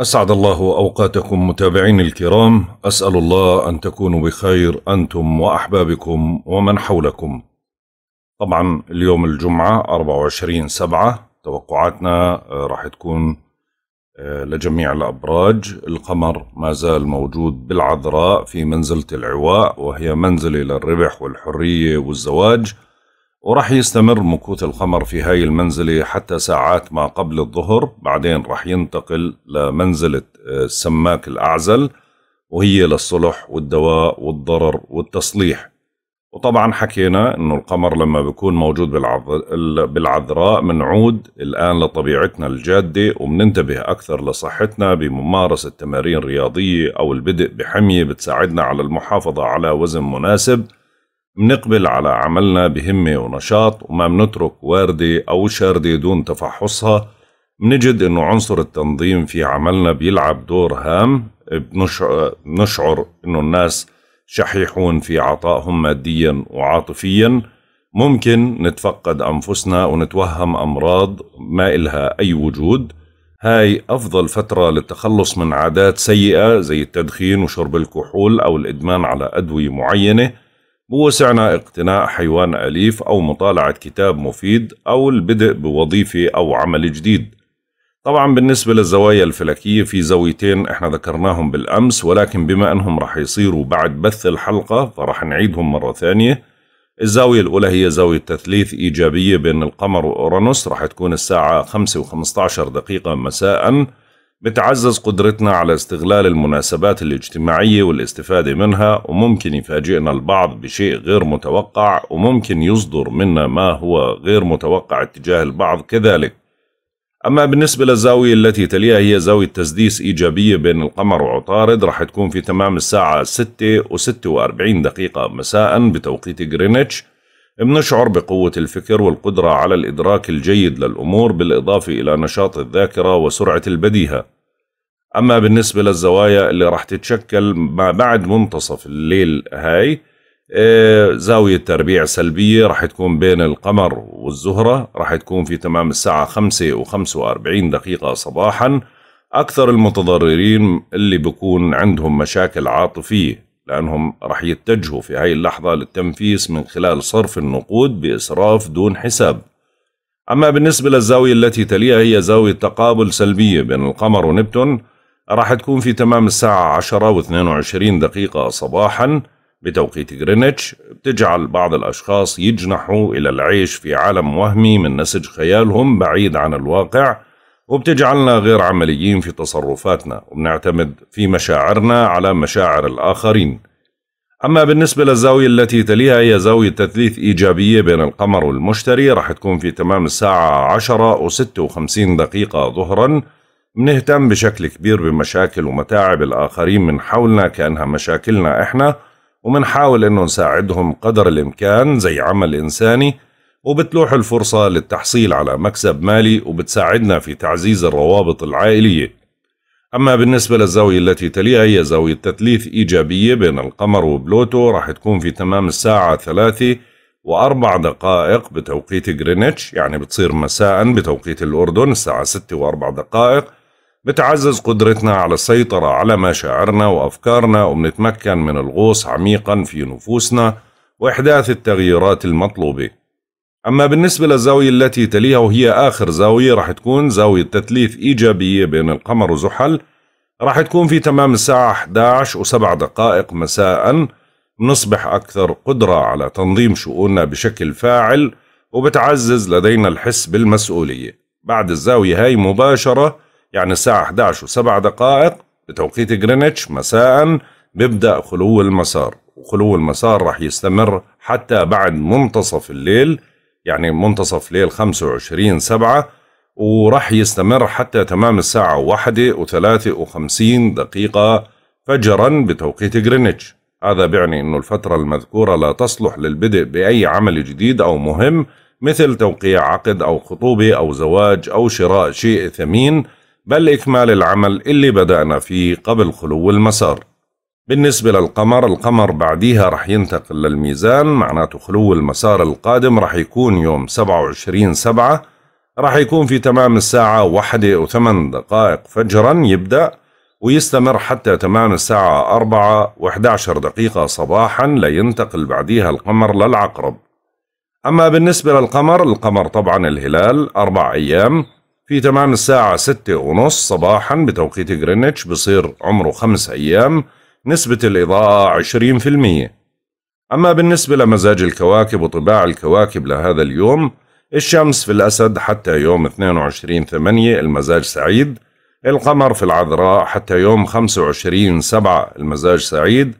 أسعد الله أوقاتكم متابعين الكرام أسأل الله أن تكونوا بخير أنتم وأحبابكم ومن حولكم طبعا اليوم الجمعة 24 سبعة توقعاتنا آه، راح تكون آه، لجميع الأبراج القمر ما زال موجود بالعذراء في منزلة العواء وهي منزلة للربح والحرية والزواج وراح يستمر مكوث القمر في هاي المنزلة حتى ساعات ما قبل الظهر بعدين راح ينتقل لمنزلة السماك آه، الأعزل وهي للصلح والدواء والضرر والتصليح وطبعا حكينا انه القمر لما بيكون موجود بالعذراء بنعود الان لطبيعتنا الجاده وبننتبه اكثر لصحتنا بممارسه تمارين رياضيه او البدء بحميه بتساعدنا على المحافظه على وزن مناسب منقبل على عملنا بهمة ونشاط وما منترك واردة أو شاردة دون تفحصها منجد أنه عنصر التنظيم في عملنا بيلعب دور هام بنشعر أنه الناس شحيحون في عطائهم ماديا وعاطفيا ممكن نتفقد أنفسنا ونتوهم أمراض ما إلها أي وجود هاي أفضل فترة للتخلص من عادات سيئة زي التدخين وشرب الكحول أو الإدمان على أدوية معينة بوسعنا اقتناء حيوان أليف أو مطالعة كتاب مفيد أو البدء بوظيفة أو عمل جديد طبعا بالنسبة للزوايا الفلكية في زاويتين احنا ذكرناهم بالأمس ولكن بما أنهم رح يصيروا بعد بث الحلقة فرح نعيدهم مرة ثانية الزاوية الأولى هي زاوية تثليث إيجابية بين القمر وأورانوس رح تكون الساعة 5 و15 دقيقة مساءً بتعزز قدرتنا على استغلال المناسبات الاجتماعية والاستفادة منها وممكن يفاجئنا البعض بشيء غير متوقع وممكن يصدر منا ما هو غير متوقع اتجاه البعض كذلك أما بالنسبة للزاوية التي تليها هي زاوية تسديس إيجابية بين القمر وعطارد رح تكون في تمام الساعة 6 و46 دقيقة مساء بتوقيت غرينتش بنشعر بقوة الفكر والقدرة على الإدراك الجيد للأمور بالإضافة إلى نشاط الذاكرة وسرعة البديهة أما بالنسبة للزوايا اللي راح تتشكل ما بعد منتصف الليل هاي آه، زاوية تربيع سلبية راح تكون بين القمر والزهرة راح تكون في تمام الساعة 5 و 45 دقيقة صباحا أكثر المتضررين اللي بكون عندهم مشاكل عاطفية لأنهم رح يتجهوا في هاي اللحظة للتنفيس من خلال صرف النقود بإسراف دون حساب أما بالنسبة للزاوية التي تليها هي زاوية تقابل سلبية بين القمر ونبتون راح تكون في تمام الساعة 10 و 22 دقيقة صباحا بتوقيت غرينتش بتجعل بعض الأشخاص يجنحوا إلى العيش في عالم وهمي من نسج خيالهم بعيد عن الواقع وبتجعلنا غير عمليين في تصرفاتنا وبنعتمد في مشاعرنا على مشاعر الآخرين أما بالنسبة للزاوية التي تليها هي زاوية تثليث إيجابية بين القمر والمشتري رح تكون في تمام الساعة 10 و 56 دقيقة ظهرا بنهتم بشكل كبير بمشاكل ومتاعب الآخرين من حولنا كأنها مشاكلنا إحنا ومنحاول أنه نساعدهم قدر الإمكان زي عمل إنساني وبتلوح الفرصة للتحصيل على مكسب مالي وبتساعدنا في تعزيز الروابط العائلية أما بالنسبة للزاوية التي تليها هي زاوية تثليث إيجابية بين القمر وبلوتو راح تكون في تمام الساعة ثلاثة وأربع دقائق بتوقيت غرينتش يعني بتصير مساء بتوقيت الأردن الساعة ستة وأربع دقائق بتعزز قدرتنا على السيطرة على مشاعرنا وأفكارنا وبنتمكن من الغوص عميقا في نفوسنا وإحداث التغييرات المطلوبة أما بالنسبة للزاوية التي تليها وهي آخر زاوية راح تكون زاوية تثليث إيجابية بين القمر وزحل راح تكون في تمام الساعة 11 و7 دقائق مساء نصبح أكثر قدرة على تنظيم شؤوننا بشكل فاعل وبتعزز لدينا الحس بالمسؤولية بعد الزاوية هاي مباشرة يعني الساعة 11 و7 دقائق بتوقيت جرينتش مساء بيبدأ خلو المسار وخلو المسار راح يستمر حتى بعد منتصف الليل يعني منتصف ليل 25 سبعة وراح يستمر حتى تمام الساعة واحدة وثلاثة وخمسين دقيقة فجرا بتوقيت غرينتش هذا بيعني أنه الفترة المذكورة لا تصلح للبدء بأي عمل جديد أو مهم مثل توقيع عقد أو خطوبة أو زواج أو شراء شيء ثمين بل إكمال العمل اللي بدأنا فيه قبل خلو المسار بالنسبة للقمر القمر بعديها رح ينتقل للميزان معناته خلو المسار القادم رح يكون يوم 27 سبعة رح يكون في تمام الساعة واحدة وثمان دقائق فجرا يبدأ ويستمر حتى تمام الساعة أربعة وحداشر دقيقة صباحا لينتقل بعديها القمر للعقرب أما بالنسبة للقمر القمر طبعا الهلال أربع أيام في تمام الساعة ستة ونص صباحا بتوقيت غرينتش بصير عمره خمس أيام نسبة الإضاءة 20% أما بالنسبة لمزاج الكواكب وطباع الكواكب لهذا اليوم الشمس في الأسد حتى يوم 22 8 المزاج سعيد القمر في العذراء حتى يوم 25 7 المزاج سعيد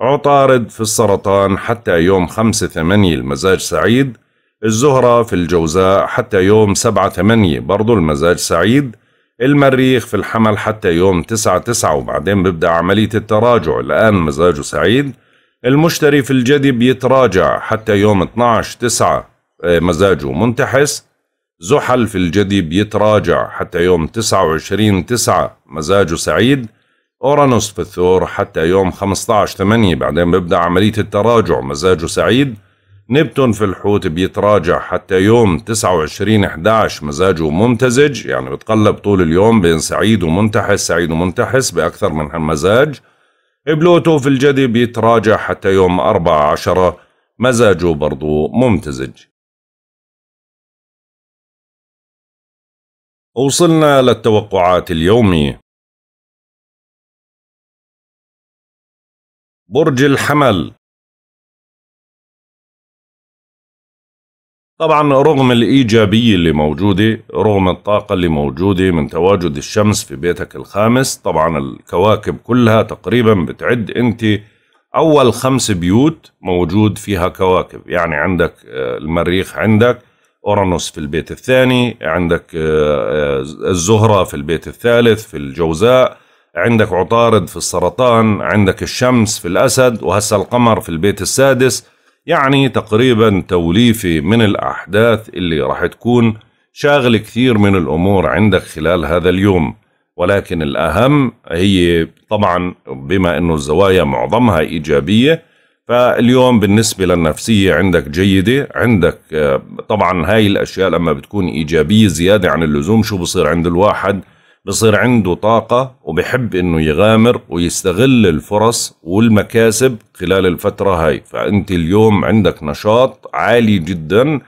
عطارد في السرطان حتى يوم 5 8 المزاج سعيد الزهرة في الجوزاء حتى يوم 7 8 برضو المزاج سعيد المريخ في الحمل حتى يوم 9 9 وبعدين بيبدأ عملية التراجع الآن مزاجه سعيد المشتري في الجدي بيتراجع حتى يوم 12 9 آه، مزاجه منتحس زحل في الجدي بيتراجع حتى يوم 29 9 مزاجه سعيد أورانوس في الثور حتى يوم 15 8 بعدين بيبدأ عملية التراجع مزاجه سعيد نبتون في الحوت بيتراجع حتى يوم 29/11 مزاجه ممتزج يعني بتقلب طول اليوم بين سعيد ومنتحس سعيد ومنتحس بأكثر من هالمزاج بلوتو في الجدي بيتراجع حتى يوم 14 مزاجه برضو ممتزج وصلنا للتوقعات اليومية برج الحمل طبعا رغم الإيجابية اللي موجودة رغم الطاقة اللي موجودة من تواجد الشمس في بيتك الخامس طبعا الكواكب كلها تقريبا بتعد أنت أول خمس بيوت موجود فيها كواكب يعني عندك آه، المريخ عندك أورانوس في البيت الثاني عندك آه، آه، الزهرة في البيت الثالث في الجوزاء عندك عطارد في السرطان عندك الشمس في الأسد وهسا القمر في البيت السادس يعني تقريبا توليفي من الأحداث اللي راح تكون شاغل كثير من الأمور عندك خلال هذا اليوم ولكن الأهم هي طبعا بما أنه الزوايا معظمها إيجابية فاليوم بالنسبة للنفسية عندك جيدة عندك آه، طبعا هاي الأشياء لما بتكون إيجابية زيادة عن اللزوم شو بصير عند الواحد بصير عنده طاقة وبحب انه يغامر ويستغل الفرص والمكاسب خلال الفترة هاي فانت اليوم عندك نشاط عالي جدا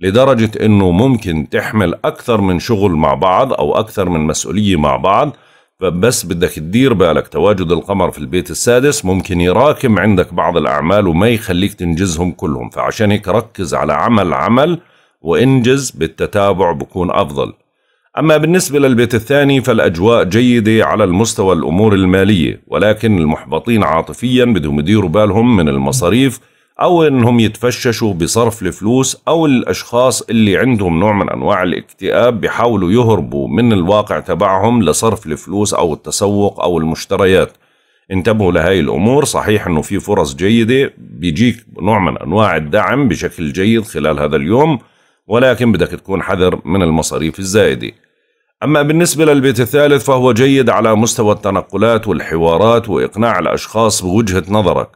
لدرجة انه ممكن تحمل اكثر من شغل مع بعض او اكثر من مسؤولية مع بعض فبس بدك تدير بالك تواجد القمر في البيت السادس ممكن يراكم عندك بعض الأعمال وما يخليك تنجزهم كلهم فعشان هيك ركز على عمل عمل وانجز بالتتابع بكون أفضل أما بالنسبة للبيت الثاني فالأجواء جيدة على المستوى الأمور المالية ولكن المحبطين عاطفيا بدهم يديروا بالهم من المصاريف أو أنهم يتفششوا بصرف الفلوس أو الأشخاص اللي عندهم نوع من أنواع الاكتئاب بيحاولوا يهربوا من الواقع تبعهم لصرف الفلوس أو التسوق أو المشتريات انتبهوا لهي الأمور صحيح أنه في فرص جيدة بيجيك نوع من أنواع الدعم بشكل جيد خلال هذا اليوم ولكن بدك تكون حذر من المصاريف الزائده أما بالنسبة للبيت الثالث فهو جيد على مستوى التنقلات والحوارات وإقناع الأشخاص بوجهة نظرك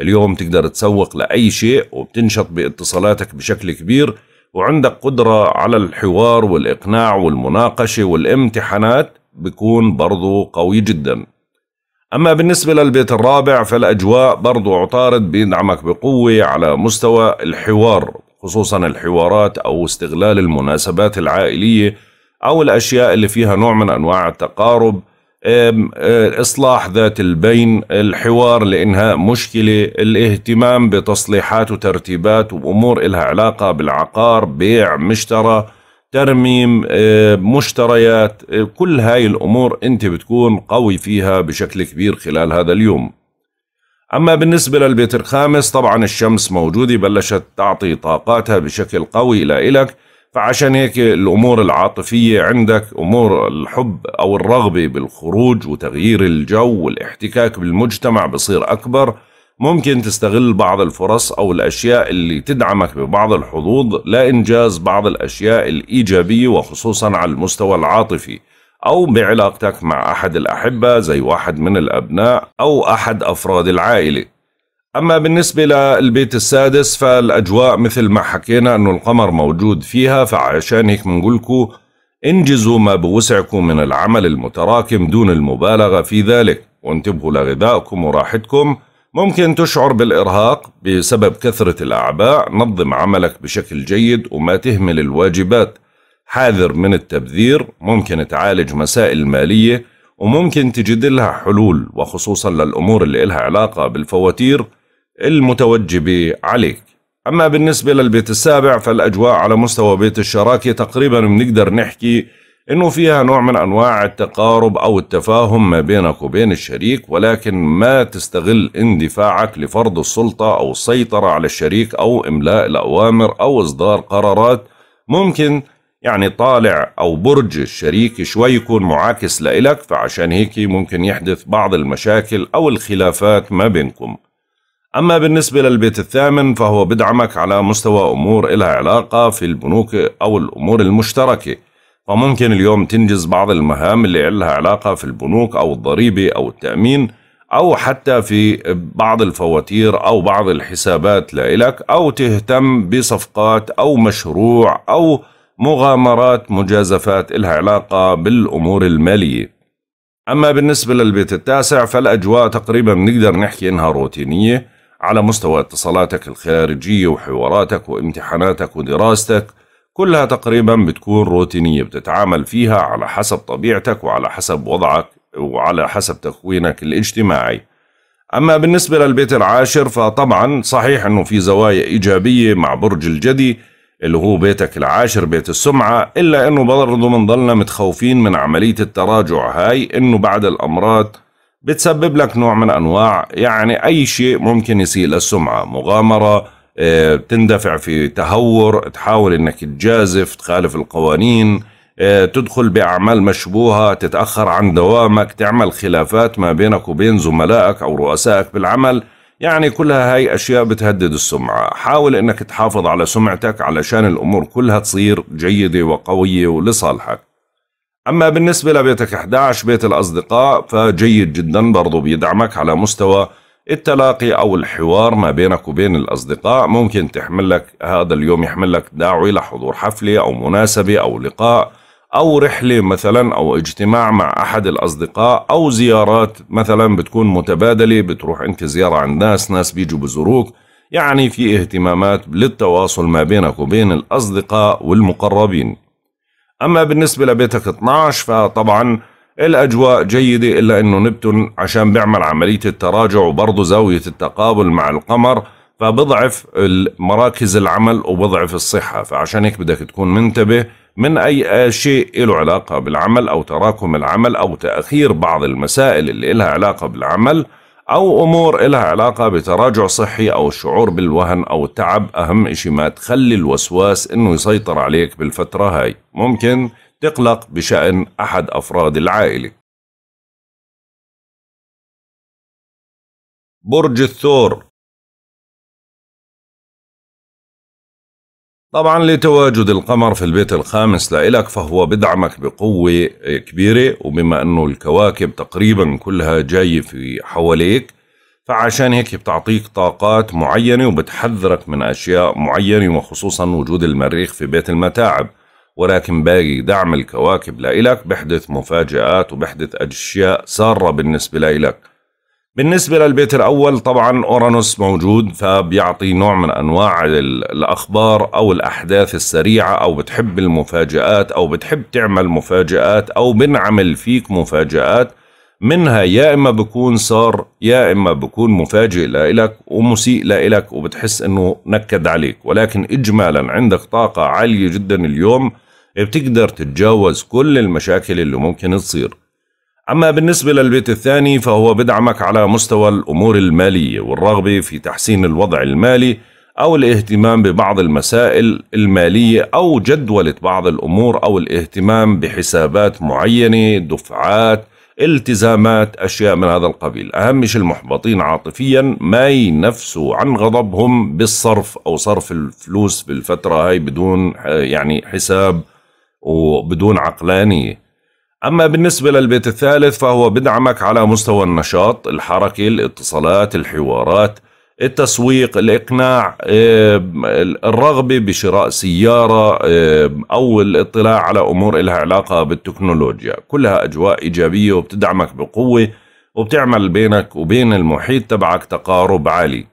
اليوم تقدر تسوق لأي شيء وبتنشط باتصالاتك بشكل كبير وعندك قدرة على الحوار والإقناع والمناقشة والامتحانات بيكون برضو قوي جدا أما بالنسبة للبيت الرابع فالأجواء برضو عطارد بيدعمك بقوة على مستوى الحوار خصوصا الحوارات أو استغلال المناسبات العائلية أو الأشياء اللي فيها نوع من أنواع التقارب إصلاح ذات البين الحوار لإنهاء مشكلة الاهتمام بتصليحات وترتيبات وأمور إلها علاقة بالعقار بيع مشترى ترميم مشتريات كل هاي الأمور أنت بتكون قوي فيها بشكل كبير خلال هذا اليوم أما بالنسبة للبيت الخامس طبعا الشمس موجودة بلشت تعطي طاقاتها بشكل قوي لإلك فعشان هيك الامور العاطفيه عندك امور الحب او الرغبه بالخروج وتغيير الجو والاحتكاك بالمجتمع بصير اكبر ممكن تستغل بعض الفرص او الاشياء اللي تدعمك ببعض الحظوظ لانجاز بعض الاشياء الايجابيه وخصوصا على المستوى العاطفي او بعلاقتك مع احد الاحبه زي واحد من الابناء او احد افراد العائله أما بالنسبة للبيت السادس فالأجواء مثل ما حكينا أنه القمر موجود فيها فعشان هيك بنقولكم انجزوا ما بوسعكم من العمل المتراكم دون المبالغة في ذلك وانتبهوا لغذائكم وراحتكم ممكن تشعر بالإرهاق بسبب كثرة الأعباء نظم عملك بشكل جيد وما تهمل الواجبات حاذر من التبذير ممكن تعالج مسائل مالية وممكن تجد لها حلول وخصوصا للأمور اللي لها علاقة بالفواتير المتوجب عليك أما بالنسبة للبيت السابع فالأجواء على مستوى بيت الشراكة تقريبا بنقدر نحكي إنه فيها نوع من أنواع التقارب أو التفاهم ما بينك وبين الشريك ولكن ما تستغل اندفاعك لفرض السلطة أو السيطرة على الشريك أو إملاء الأوامر أو إصدار قرارات ممكن يعني طالع أو برج الشريك شوي يكون معاكس لإلك فعشان هيك ممكن يحدث بعض المشاكل أو الخلافات ما بينكم أما بالنسبة للبيت الثامن فهو بدعمك على مستوى أمور إلها علاقة في البنوك أو الأمور المشتركة فممكن اليوم تنجز بعض المهام اللي إلها علاقة في البنوك أو الضريبة أو التأمين أو حتى في بعض الفواتير أو بعض الحسابات لإلك أو تهتم بصفقات أو مشروع أو مغامرات مجازفات إلها علاقة بالأمور المالية أما بالنسبة للبيت التاسع فالأجواء تقريبا نقدر نحكي إنها روتينية على مستوى اتصالاتك الخارجية وحواراتك وامتحاناتك ودراستك كلها تقريبا بتكون روتينية بتتعامل فيها على حسب طبيعتك وعلى حسب وضعك وعلى حسب تكوينك الاجتماعي أما بالنسبة للبيت العاشر فطبعا صحيح أنه في زوايا إيجابية مع برج الجدي اللي هو بيتك العاشر بيت السمعة إلا أنه برضه ضلنا متخوفين من عملية التراجع هاي أنه بعد الأمراض بتسبب لك نوع من أنواع يعني أي شيء ممكن يسيء للسمعة مغامرة آه، تندفع في تهور تحاول أنك تجازف تخالف القوانين آه، تدخل بأعمال مشبوهة تتأخر عن دوامك تعمل خلافات ما بينك وبين زملائك أو رؤسائك بالعمل يعني كلها هاي أشياء بتهدد السمعة حاول أنك تحافظ على سمعتك علشان الأمور كلها تصير جيدة وقوية ولصالحك أما بالنسبة لبيتك 11 بيت الأصدقاء فجيد جدا برضو بيدعمك على مستوى التلاقي أو الحوار ما بينك وبين الأصدقاء ممكن تحمل لك هذا اليوم يحمل لك دعوة لحضور حفلة أو مناسبة أو لقاء أو رحلة مثلا أو اجتماع مع أحد الأصدقاء أو زيارات مثلا بتكون متبادلة بتروح أنت زيارة عند ناس ناس بيجوا بزوروك يعني في اهتمامات للتواصل ما بينك وبين الأصدقاء والمقربين أما بالنسبة لبيتك 12 فطبعا الأجواء جيدة إلا أنه نبتون عشان بيعمل عملية التراجع وبرضه زاوية التقابل مع القمر فبضعف مراكز العمل وبضعف الصحة فعشان هيك بدك تكون منتبه من أي شيء له علاقة بالعمل أو تراكم العمل أو تأخير بعض المسائل اللي لها علاقة بالعمل أو أمور إلها علاقة بتراجع صحي أو الشعور بالوهن أو التعب أهم إشي ما تخلي الوسواس إنه يسيطر عليك بالفترة هاي ممكن تقلق بشأن أحد أفراد العائلة برج الثور طبعا لتواجد القمر في البيت الخامس لإلك فهو بدعمك بقوة كبيرة وبما أنه الكواكب تقريبا كلها جاية في حواليك فعشان هيك بتعطيك طاقات معينة وبتحذرك من أشياء معينة وخصوصا وجود المريخ في بيت المتاعب ولكن باقي دعم الكواكب لإلك بحدث مفاجآت وبحدث أشياء سارة بالنسبة لإلك بالنسبة للبيت الأول طبعا أورانوس موجود فبيعطي نوع من أنواع الأخبار أو الأحداث السريعة أو بتحب المفاجآت أو بتحب تعمل مفاجآت أو بنعمل فيك مفاجآت منها يا إما بكون صار يا إما بكون مفاجئ لإلك ومسيء لإلك وبتحس أنه نكد عليك ولكن إجمالا عندك طاقة عالية جدا اليوم بتقدر تتجاوز كل المشاكل اللي ممكن تصير أما بالنسبة للبيت الثاني فهو بدعمك على مستوى الأمور المالية والرغبة في تحسين الوضع المالي أو الاهتمام ببعض المسائل المالية أو جدولة بعض الأمور أو الاهتمام بحسابات معينة دفعات التزامات أشياء من هذا القبيل أهمش المحبطين عاطفيا ما ينفسوا عن غضبهم بالصرف أو صرف الفلوس بالفترة هاي بدون يعني حساب وبدون عقلانية أما بالنسبة للبيت الثالث فهو بدعمك على مستوى النشاط الحركة الاتصالات الحوارات التسويق الإقناع الرغبة بشراء سيارة أو الاطلاع على أمور لها علاقة بالتكنولوجيا كلها أجواء إيجابية وبتدعمك بقوة وبتعمل بينك وبين المحيط تبعك تقارب عالي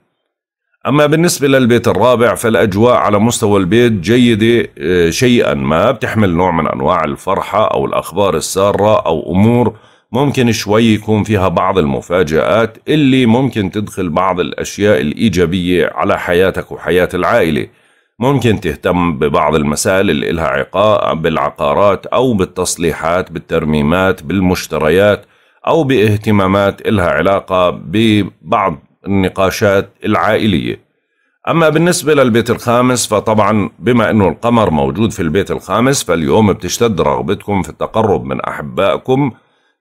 أما بالنسبة للبيت الرابع فالأجواء على مستوى البيت جيدة آه، شيئا ما بتحمل نوع من أنواع الفرحة أو الأخبار السارة أو أمور ممكن شوي يكون فيها بعض المفاجآت اللي ممكن تدخل بعض الأشياء الإيجابية على حياتك وحياة العائلة ممكن تهتم ببعض المسائل اللي إلها عقاء بالعقارات أو بالتصليحات بالترميمات بالمشتريات أو باهتمامات إلها علاقة ببعض النقاشات العائلية أما بالنسبة للبيت الخامس فطبعا بما أنه القمر موجود في البيت الخامس فاليوم بتشتد رغبتكم في التقرب من أحبائكم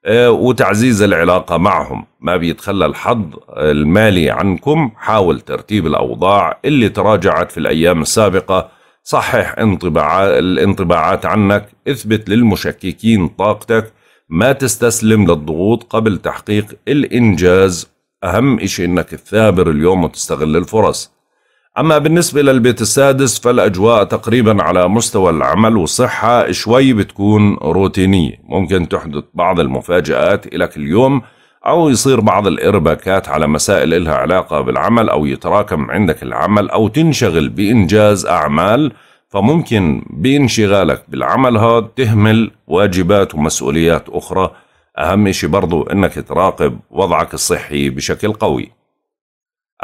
آه، وتعزيز العلاقة معهم ما بيتخلى الحظ المالي عنكم حاول ترتيب الأوضاع اللي تراجعت في الأيام السابقة صحح الانطباعات عنك اثبت للمشككين طاقتك ما تستسلم للضغوط قبل تحقيق الإنجاز أهم إشي إنك تثابر اليوم وتستغل الفرص أما بالنسبة للبيت السادس فالأجواء تقريبا على مستوى العمل والصحة شوي بتكون روتينية ممكن تحدث بعض المفاجآت إلك اليوم أو يصير بعض الإرباكات على مسائل إلها علاقة بالعمل أو يتراكم عندك العمل أو تنشغل بإنجاز أعمال فممكن بانشغالك بالعمل هذا تهمل واجبات ومسؤوليات أخرى أهم شيء برضو أنك تراقب وضعك الصحي بشكل قوي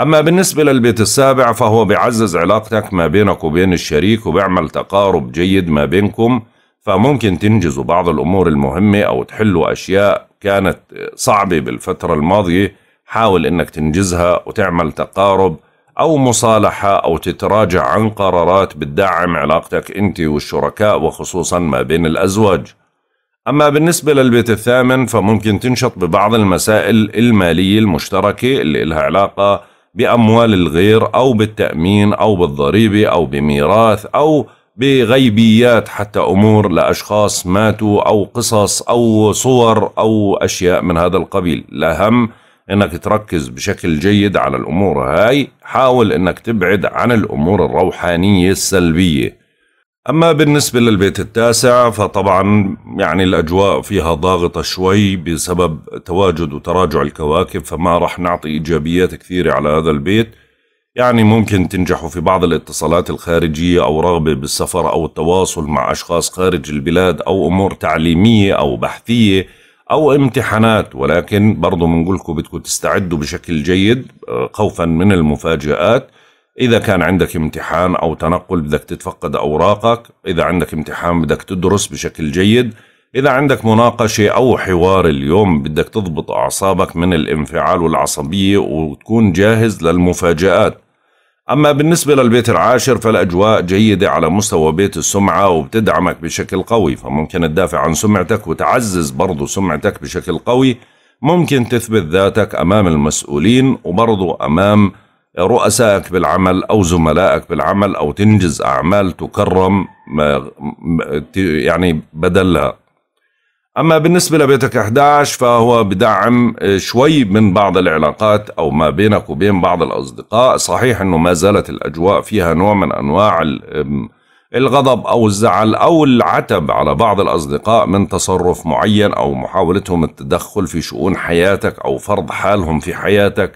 أما بالنسبة للبيت السابع فهو بيعزز علاقتك ما بينك وبين الشريك وبيعمل تقارب جيد ما بينكم فممكن تنجزوا بعض الأمور المهمة أو تحلوا أشياء كانت صعبة بالفترة الماضية حاول أنك تنجزها وتعمل تقارب أو مصالحة أو تتراجع عن قرارات بتدعم علاقتك أنت والشركاء وخصوصا ما بين الأزواج أما بالنسبة للبيت الثامن فممكن تنشط ببعض المسائل المالية المشتركة اللي لها علاقة بأموال الغير أو بالتأمين أو بالضريبة أو بميراث أو بغيبيات حتى أمور لأشخاص ماتوا أو قصص أو صور أو أشياء من هذا القبيل الأهم انك تركز بشكل جيد على الامور هاي حاول انك تبعد عن الامور الروحانية السلبية أما بالنسبة للبيت التاسع فطبعا يعني الأجواء فيها ضاغطة شوي بسبب تواجد وتراجع الكواكب فما راح نعطي إيجابيات كثيرة على هذا البيت يعني ممكن تنجحوا في بعض الاتصالات الخارجية أو رغبة بالسفر أو التواصل مع أشخاص خارج البلاد أو أمور تعليمية أو بحثية أو امتحانات ولكن برضو منقولكم بدكم تستعدوا بشكل جيد آه، خوفا من المفاجآت إذا كان عندك امتحان أو تنقل بدك تتفقد أوراقك إذا عندك امتحان بدك تدرس بشكل جيد إذا عندك مناقشة أو حوار اليوم بدك تضبط أعصابك من الانفعال والعصبية وتكون جاهز للمفاجآت أما بالنسبة للبيت العاشر فالأجواء جيدة على مستوى بيت السمعة وبتدعمك بشكل قوي فممكن تدافع عن سمعتك وتعزز برضو سمعتك بشكل قوي ممكن تثبت ذاتك أمام المسؤولين وبرضو أمام رؤسائك بالعمل أو زملائك بالعمل أو تنجز أعمال تكرم يعني بدلها أما بالنسبة لبيتك 11 فهو بدعم آه، شوي من بعض العلاقات أو ما بينك وبين بعض الأصدقاء صحيح أنه ما زالت الأجواء فيها نوع من أنواع الغضب أو الزعل أو العتب على بعض الأصدقاء من تصرف معين أو محاولتهم التدخل في شؤون حياتك أو فرض حالهم في حياتك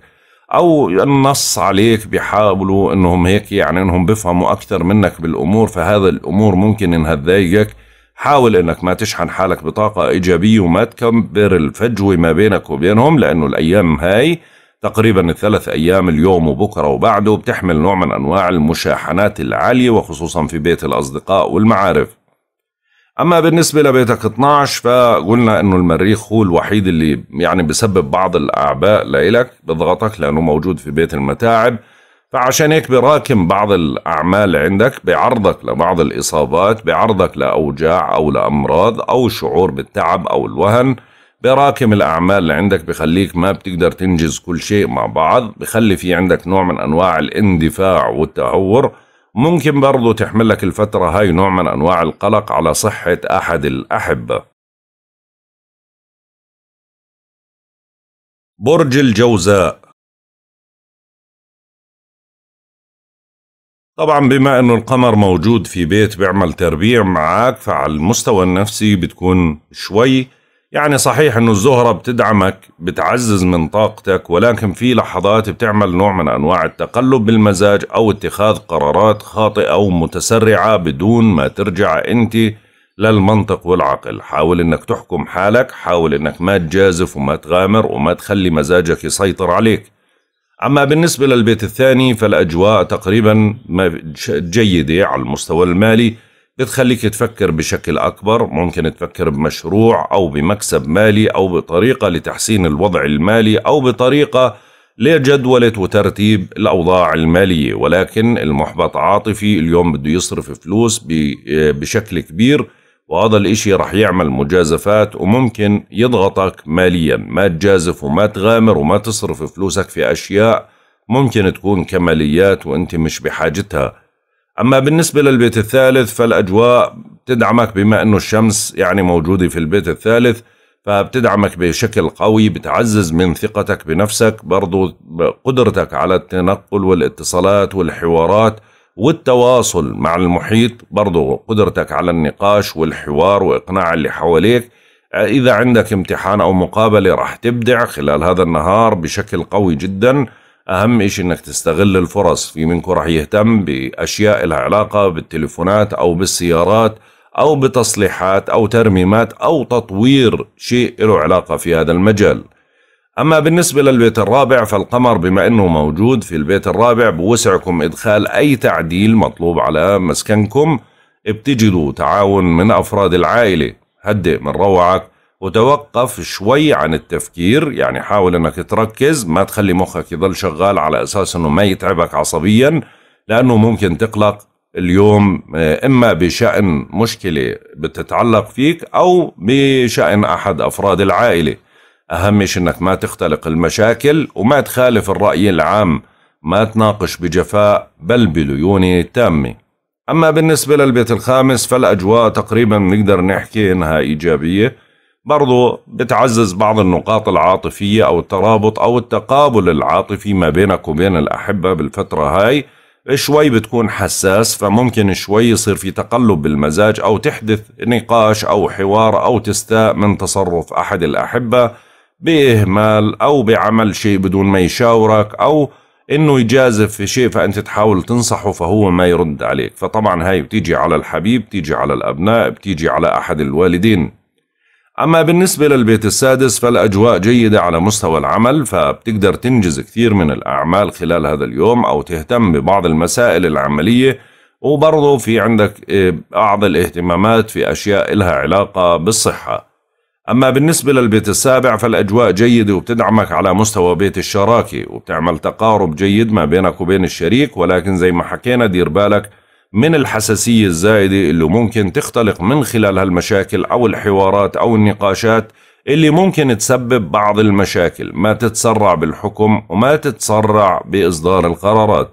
او النص عليك بيحاولوا انهم هيك يعني انهم بيفهموا اكثر منك بالامور فهذا الامور ممكن انها تضايقك حاول انك ما تشحن حالك بطاقة ايجابية وما تكبر الفجوة ما بينك وبينهم لانه الايام هاي تقريبا الثلاث ايام اليوم وبكره وبعده بتحمل نوع من انواع المشاحنات العالية وخصوصا في بيت الاصدقاء والمعارف اما بالنسبه لبيتك 12 فقلنا انه المريخ هو الوحيد اللي يعني بسبب بعض الاعباء لإلك بضغطك لانه موجود في بيت المتاعب فعشان هيك براكم بعض الاعمال عندك بعرضك لبعض الاصابات بعرضك لاوجاع او لامراض او شعور بالتعب او الوهن براكم الاعمال اللي عندك بخليك ما بتقدر تنجز كل شيء مع بعض بخلي في عندك نوع من انواع الاندفاع والتهور ممكن برضو تحملك الفترة هاي نوع من أنواع القلق على صحة أحد الأحبة برج الجوزاء طبعا بما انه القمر موجود في بيت بيعمل تربيع معاك فعلى المستوى النفسي بتكون شوي يعني صحيح انه الزهرة بتدعمك بتعزز من طاقتك ولكن في لحظات بتعمل نوع من انواع التقلب بالمزاج او اتخاذ قرارات خاطئة ومتسرعة بدون ما ترجع انت للمنطق والعقل حاول انك تحكم حالك حاول انك ما تجازف وما تغامر وما تخلي مزاجك يسيطر عليك أما بالنسبة للبيت الثاني فالأجواء تقريبا جيدة على المستوى المالي بتخليك تفكر بشكل أكبر ممكن تفكر بمشروع أو بمكسب مالي أو بطريقة لتحسين الوضع المالي أو بطريقة لجدولة وترتيب الأوضاع المالية ولكن المحبط عاطفي اليوم بده يصرف فلوس بشكل كبير وهذا الإشي رح يعمل مجازفات وممكن يضغطك ماليا ما تجازف وما تغامر وما تصرف فلوسك في أشياء ممكن تكون كماليات وانت مش بحاجتها أما بالنسبة للبيت الثالث فالأجواء بتدعمك بما أنه الشمس يعني موجودة في البيت الثالث فبتدعمك بشكل قوي بتعزز من ثقتك بنفسك برضو قدرتك على التنقل والاتصالات والحوارات والتواصل مع المحيط برضو قدرتك على النقاش والحوار وإقناع اللي حواليك إذا عندك امتحان أو مقابلة راح تبدع خلال هذا النهار بشكل قوي جدا أهم إشي إنك تستغل الفرص في منكم رح يهتم بأشياء لها علاقة بالتليفونات أو بالسيارات أو بتصليحات أو ترميمات أو تطوير شيء له علاقة في هذا المجال أما بالنسبة للبيت الرابع فالقمر بما أنه موجود في البيت الرابع بوسعكم إدخال أي تعديل مطلوب على مسكنكم بتجدوا تعاون من أفراد العائلة هدئ من روعك وتوقف شوي عن التفكير يعني حاول انك تركز ما تخلي مخك يضل شغال على اساس انه ما يتعبك عصبيا لانه ممكن تقلق اليوم آه، اما بشان مشكله بتتعلق فيك او بشان احد افراد العائله اهم شيء انك ما تختلق المشاكل وما تخالف الراي العام ما تناقش بجفاء بل بليونه تامه اما بالنسبه للبيت الخامس فالاجواء تقريبا بنقدر نحكي انها ايجابيه برضو بتعزز بعض النقاط العاطفية أو الترابط أو التقابل العاطفي ما بينك وبين الأحبة بالفترة هاي شوي بتكون حساس فممكن شوي يصير في تقلب بالمزاج أو تحدث نقاش أو حوار أو تستاء من تصرف أحد الأحبة بإهمال أو بعمل شيء بدون ما يشاورك أو انه يجازف في شيء فانت تحاول تنصحه فهو ما يرد عليك فطبعا هاي بتيجي على الحبيب بتيجي على الابناء بتيجي على احد الوالدين أما بالنسبة للبيت السادس فالأجواء جيدة على مستوى العمل فبتقدر تنجز كثير من الأعمال خلال هذا اليوم أو تهتم ببعض المسائل العملية وبرضه في عندك آه، بعض الاهتمامات في أشياء إلها علاقة بالصحة أما بالنسبة للبيت السابع فالأجواء جيدة وبتدعمك على مستوى بيت الشراكة وبتعمل تقارب جيد ما بينك وبين الشريك ولكن زي ما حكينا دير بالك من الحساسية الزايدة اللي ممكن تختلق من خلال هالمشاكل أو الحوارات أو النقاشات اللي ممكن تسبب بعض المشاكل ما تتسرع بالحكم وما تتسرع بإصدار القرارات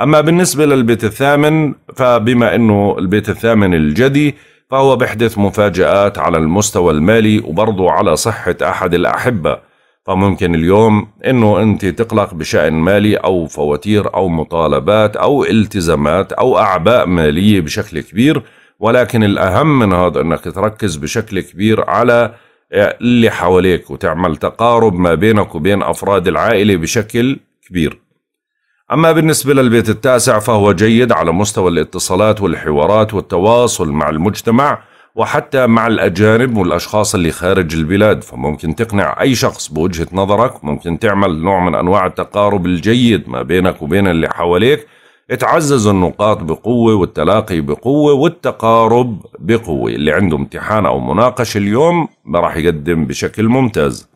أما بالنسبة للبيت الثامن فبما أنه البيت الثامن الجدي فهو بيحدث مفاجآت على المستوى المالي وبرضه على صحة أحد الأحبة فممكن اليوم انه انت تقلق بشأن مالي او فواتير او مطالبات او التزامات او اعباء مالية بشكل كبير ولكن الاهم من هذا انك تركز بشكل كبير على اللي حواليك وتعمل تقارب ما بينك وبين افراد العائلة بشكل كبير أما بالنسبة للبيت التاسع فهو جيد على مستوى الاتصالات والحوارات والتواصل مع المجتمع وحتى مع الأجانب والأشخاص اللي خارج البلاد فممكن تقنع أي شخص بوجهة نظرك ممكن تعمل نوع من أنواع التقارب الجيد ما بينك وبين اللي حواليك تعزز النقاط بقوة والتلاقي بقوة والتقارب بقوة اللي عنده امتحان أو مناقشة اليوم راح يقدم بشكل ممتاز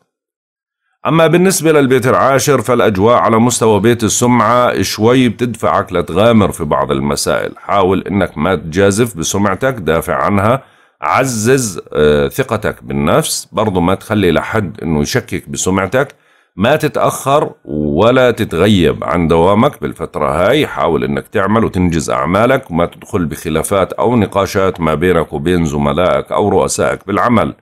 أما بالنسبة للبيت العاشر فالأجواء على مستوى بيت السمعة شوي بتدفعك لتغامر في بعض المسائل حاول أنك ما تجازف بسمعتك دافع عنها عزز آه، ثقتك بالنفس برضه ما تخلي لحد انه يشكك بسمعتك ما تتأخر ولا تتغيب عن دوامك بالفترة هاي حاول انك تعمل وتنجز اعمالك وما تدخل بخلافات او نقاشات ما بينك وبين زملائك او رؤسائك بالعمل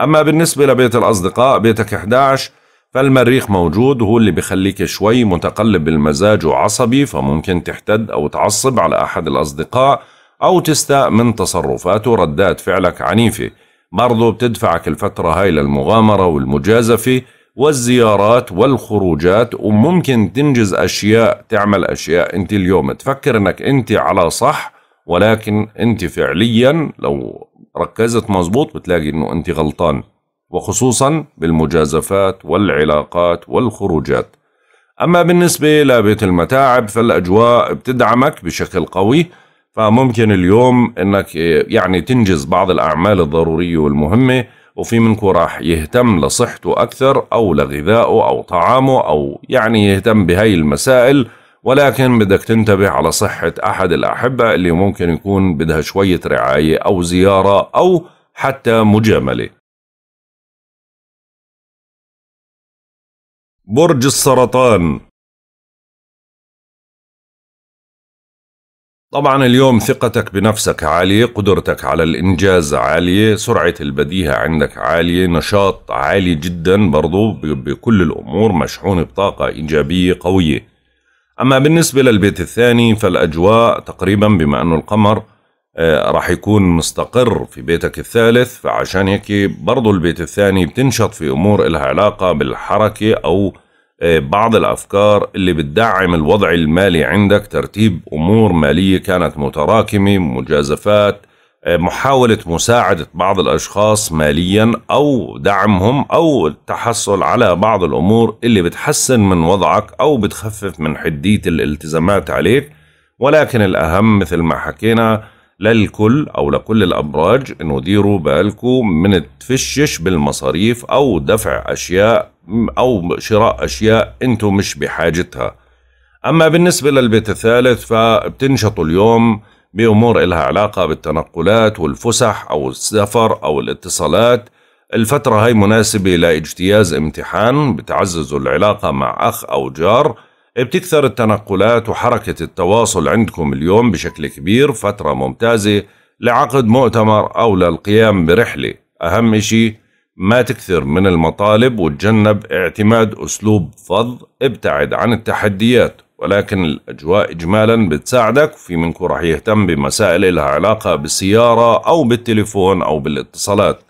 اما بالنسبة لبيت الاصدقاء بيتك 11 فالمريخ موجود وهو اللي بخليك شوي متقلب بالمزاج وعصبي فممكن تحتد او تعصب على احد الاصدقاء أو تستاء من تصرفات وردات فعلك عنيفة برضو بتدفعك الفترة هاي للمغامرة والمجازفة والزيارات والخروجات وممكن تنجز أشياء تعمل أشياء أنت اليوم تفكر أنك أنت على صح ولكن أنت فعليا لو ركزت مزبوط بتلاقي أنه أنت غلطان وخصوصا بالمجازفات والعلاقات والخروجات أما بالنسبة لبيت المتاعب فالأجواء بتدعمك بشكل قوي فممكن اليوم انك آه، يعني تنجز بعض الاعمال الضروريه والمهمه وفي منكم راح يهتم لصحته اكثر او لغذائه او طعامه او يعني يهتم بهي المسائل ولكن بدك تنتبه على صحة أحد الأحبة اللي ممكن يكون بدها شوية رعاية أو زيارة أو حتى مجاملة برج السرطان طبعا اليوم ثقتك بنفسك عالية قدرتك على الإنجاز عالية سرعة البديهة عندك عالية نشاط عالي جدا برضو بكل الأمور مشحون بطاقة إيجابية قوية أما بالنسبة للبيت الثاني فالأجواء تقريبا بما أنه القمر آه، راح يكون مستقر في بيتك الثالث فعشان هيك برضو البيت الثاني بتنشط في أمور إلها علاقة بالحركة أو آه، بعض الأفكار اللي بتدعم الوضع المالي عندك ترتيب أمور مالية كانت متراكمة مجازفات آه، محاولة مساعدة بعض الأشخاص ماليا أو دعمهم أو التحصل على بعض الأمور اللي بتحسن من وضعك أو بتخفف من حدية الالتزامات عليك ولكن الأهم مثل ما حكينا للكل أو لكل الأبراج إنه ديروا بالكم من التفشش بالمصاريف أو دفع أشياء أو شراء أشياء أنتم مش بحاجتها أما بالنسبة للبيت الثالث فبتنشطوا اليوم بأمور إلها علاقة بالتنقلات والفسح أو السفر أو الاتصالات الفترة هاي مناسبة لاجتياز امتحان بتعززوا العلاقة مع أخ أو جار بتكثر التنقلات وحركة التواصل عندكم اليوم بشكل كبير فترة ممتازة لعقد مؤتمر أو للقيام برحلة أهم شيء ما تكثر من المطالب وتجنب اعتماد أسلوب فظ ابتعد عن التحديات ولكن الأجواء إجمالا بتساعدك في منكو راح يهتم بمسائل لها علاقة بالسيارة أو بالتليفون أو بالاتصالات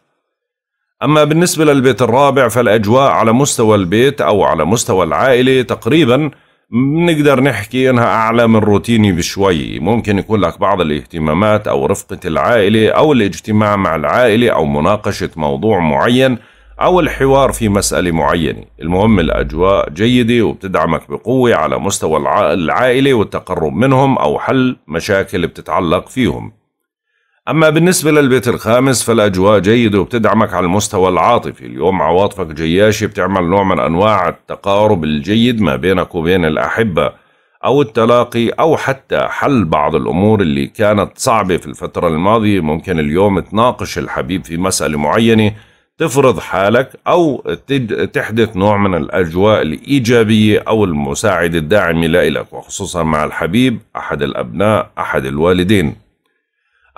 أما بالنسبة للبيت الرابع فالأجواء على مستوى البيت أو على مستوى العائلة تقريبا بنقدر نحكي انها اعلى من روتيني بشوي ممكن يكون لك بعض الاهتمامات او رفقة العائلة او الاجتماع مع العائلة او مناقشة موضوع معين او الحوار في مسألة معينة المهم الاجواء جيدة وبتدعمك بقوة على مستوى العائلة والتقرب منهم او حل مشاكل بتتعلق فيهم أما بالنسبة للبيت الخامس فالأجواء جيدة وبتدعمك على المستوى العاطفي اليوم عواطفك جياشة بتعمل نوع من أنواع التقارب الجيد ما بينك وبين الأحبة أو التلاقي أو حتى حل بعض الأمور اللي كانت صعبة في الفترة الماضية ممكن اليوم تناقش الحبيب في مسألة معينة تفرض حالك أو تحدث نوع من الأجواء الإيجابية أو المساعدة الداعمة لإلك وخصوصا مع الحبيب أحد الأبناء أحد الوالدين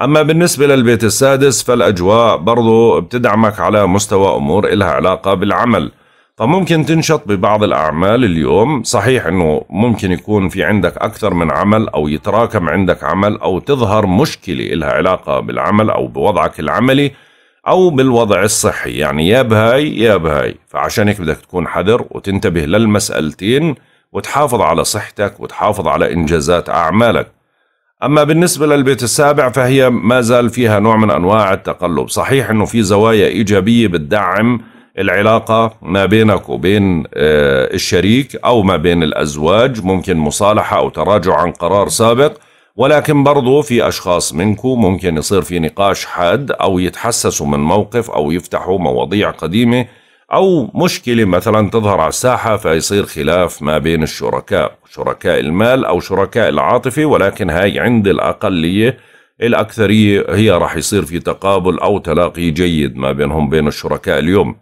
أما بالنسبة للبيت السادس فالأجواء برضو بتدعمك على مستوى أمور إلها علاقة بالعمل فممكن تنشط ببعض الأعمال اليوم صحيح أنه ممكن يكون في عندك أكثر من عمل أو يتراكم عندك عمل أو تظهر مشكلة إلها علاقة بالعمل أو بوضعك العملي أو بالوضع الصحي يعني يا بهاي يا بهاي فعشان هيك بدك تكون حذر وتنتبه للمسألتين وتحافظ على صحتك وتحافظ على إنجازات أعمالك أما بالنسبة للبيت السابع فهي ما زال فيها نوع من أنواع التقلب صحيح أنه في زوايا إيجابية بتدعم العلاقة ما بينك وبين آه، الشريك أو ما بين الأزواج ممكن مصالحة أو تراجع عن قرار سابق ولكن برضو في أشخاص منكم ممكن يصير في نقاش حاد أو يتحسسوا من موقف أو يفتحوا مواضيع قديمة أو مشكلة مثلا تظهر على الساحة فيصير خلاف ما بين الشركاء شركاء المال أو شركاء العاطفة ولكن هاي عند الأقلية الأكثرية هي راح يصير في تقابل أو تلاقي جيد ما بينهم بين الشركاء اليوم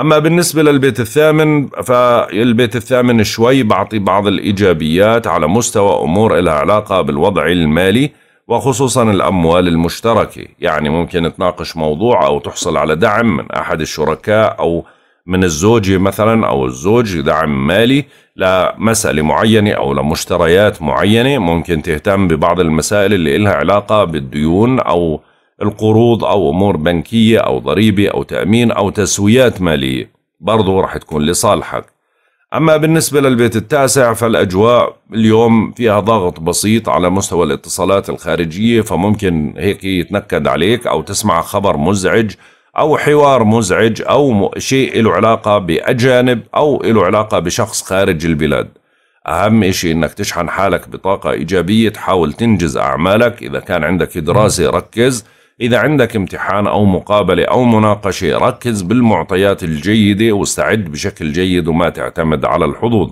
أما بالنسبة للبيت الثامن فالبيت الثامن شوي بعطي بعض الإيجابيات على مستوى أمور لها علاقة بالوضع المالي وخصوصا الأموال المشتركة يعني ممكن تناقش موضوع أو تحصل على دعم من أحد الشركاء أو من الزوجة مثلا أو الزوج دعم مالي لمسألة معينة أو لمشتريات معينة ممكن تهتم ببعض المسائل اللي إلها علاقة بالديون أو القروض أو أمور بنكية أو ضريبة أو تأمين أو تسويات مالية برضو رح تكون لصالحك أما بالنسبة للبيت التاسع فالأجواء اليوم فيها ضغط بسيط على مستوى الاتصالات الخارجية فممكن هيك يتنكد عليك أو تسمع خبر مزعج أو حوار مزعج أو شيء له علاقة بأجانب أو له علاقة بشخص خارج البلاد أهم شيء إنك تشحن حالك بطاقة إيجابية تحاول تنجز أعمالك إذا كان عندك دراسة ركز إذا عندك امتحان أو مقابلة أو مناقشة ركز بالمعطيات الجيدة واستعد بشكل جيد وما تعتمد على الحظوظ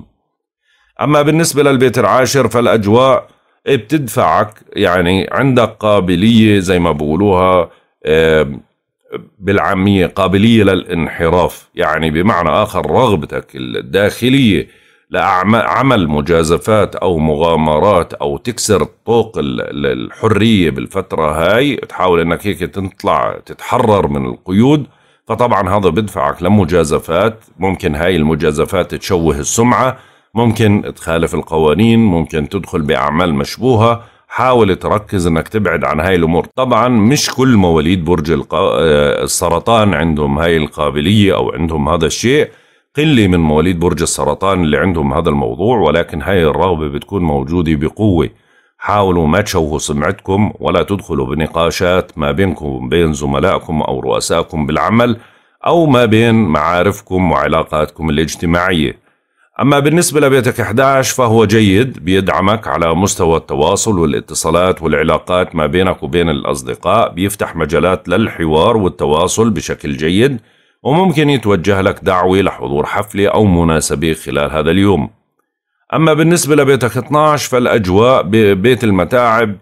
أما بالنسبة للبيت العاشر فالأجواء بتدفعك يعني عندك قابلية زي ما بقولوها آه، بالعامية قابلية للانحراف يعني بمعنى آخر رغبتك الداخلية لعمل مجازفات أو مغامرات أو تكسر طوق الحرية بالفترة هاي تحاول أنك هيك تطلع تتحرر من القيود فطبعا هذا بدفعك لمجازفات ممكن هاي المجازفات تشوه السمعة ممكن تخالف القوانين ممكن تدخل بأعمال مشبوهة حاول تركز انك تبعد عن هاي الامور طبعا مش كل مواليد برج آه، السرطان عندهم هاي القابلية او عندهم هذا الشيء قلة من مواليد برج السرطان اللي عندهم هذا الموضوع ولكن هاي الرغبة بتكون موجودة بقوة حاولوا ما تشوهوا سمعتكم ولا تدخلوا بنقاشات ما بينكم وبين زملائكم أو رؤسائكم بالعمل أو ما بين معارفكم وعلاقاتكم الاجتماعية أما بالنسبة لبيتك 11 فهو جيد بيدعمك على مستوى التواصل والاتصالات والعلاقات ما بينك وبين الأصدقاء بيفتح مجالات للحوار والتواصل بشكل جيد وممكن يتوجه لك دعوة لحضور حفلة أو مناسبة خلال هذا اليوم أما بالنسبة لبيتك 12 فالأجواء ببيت المتاعب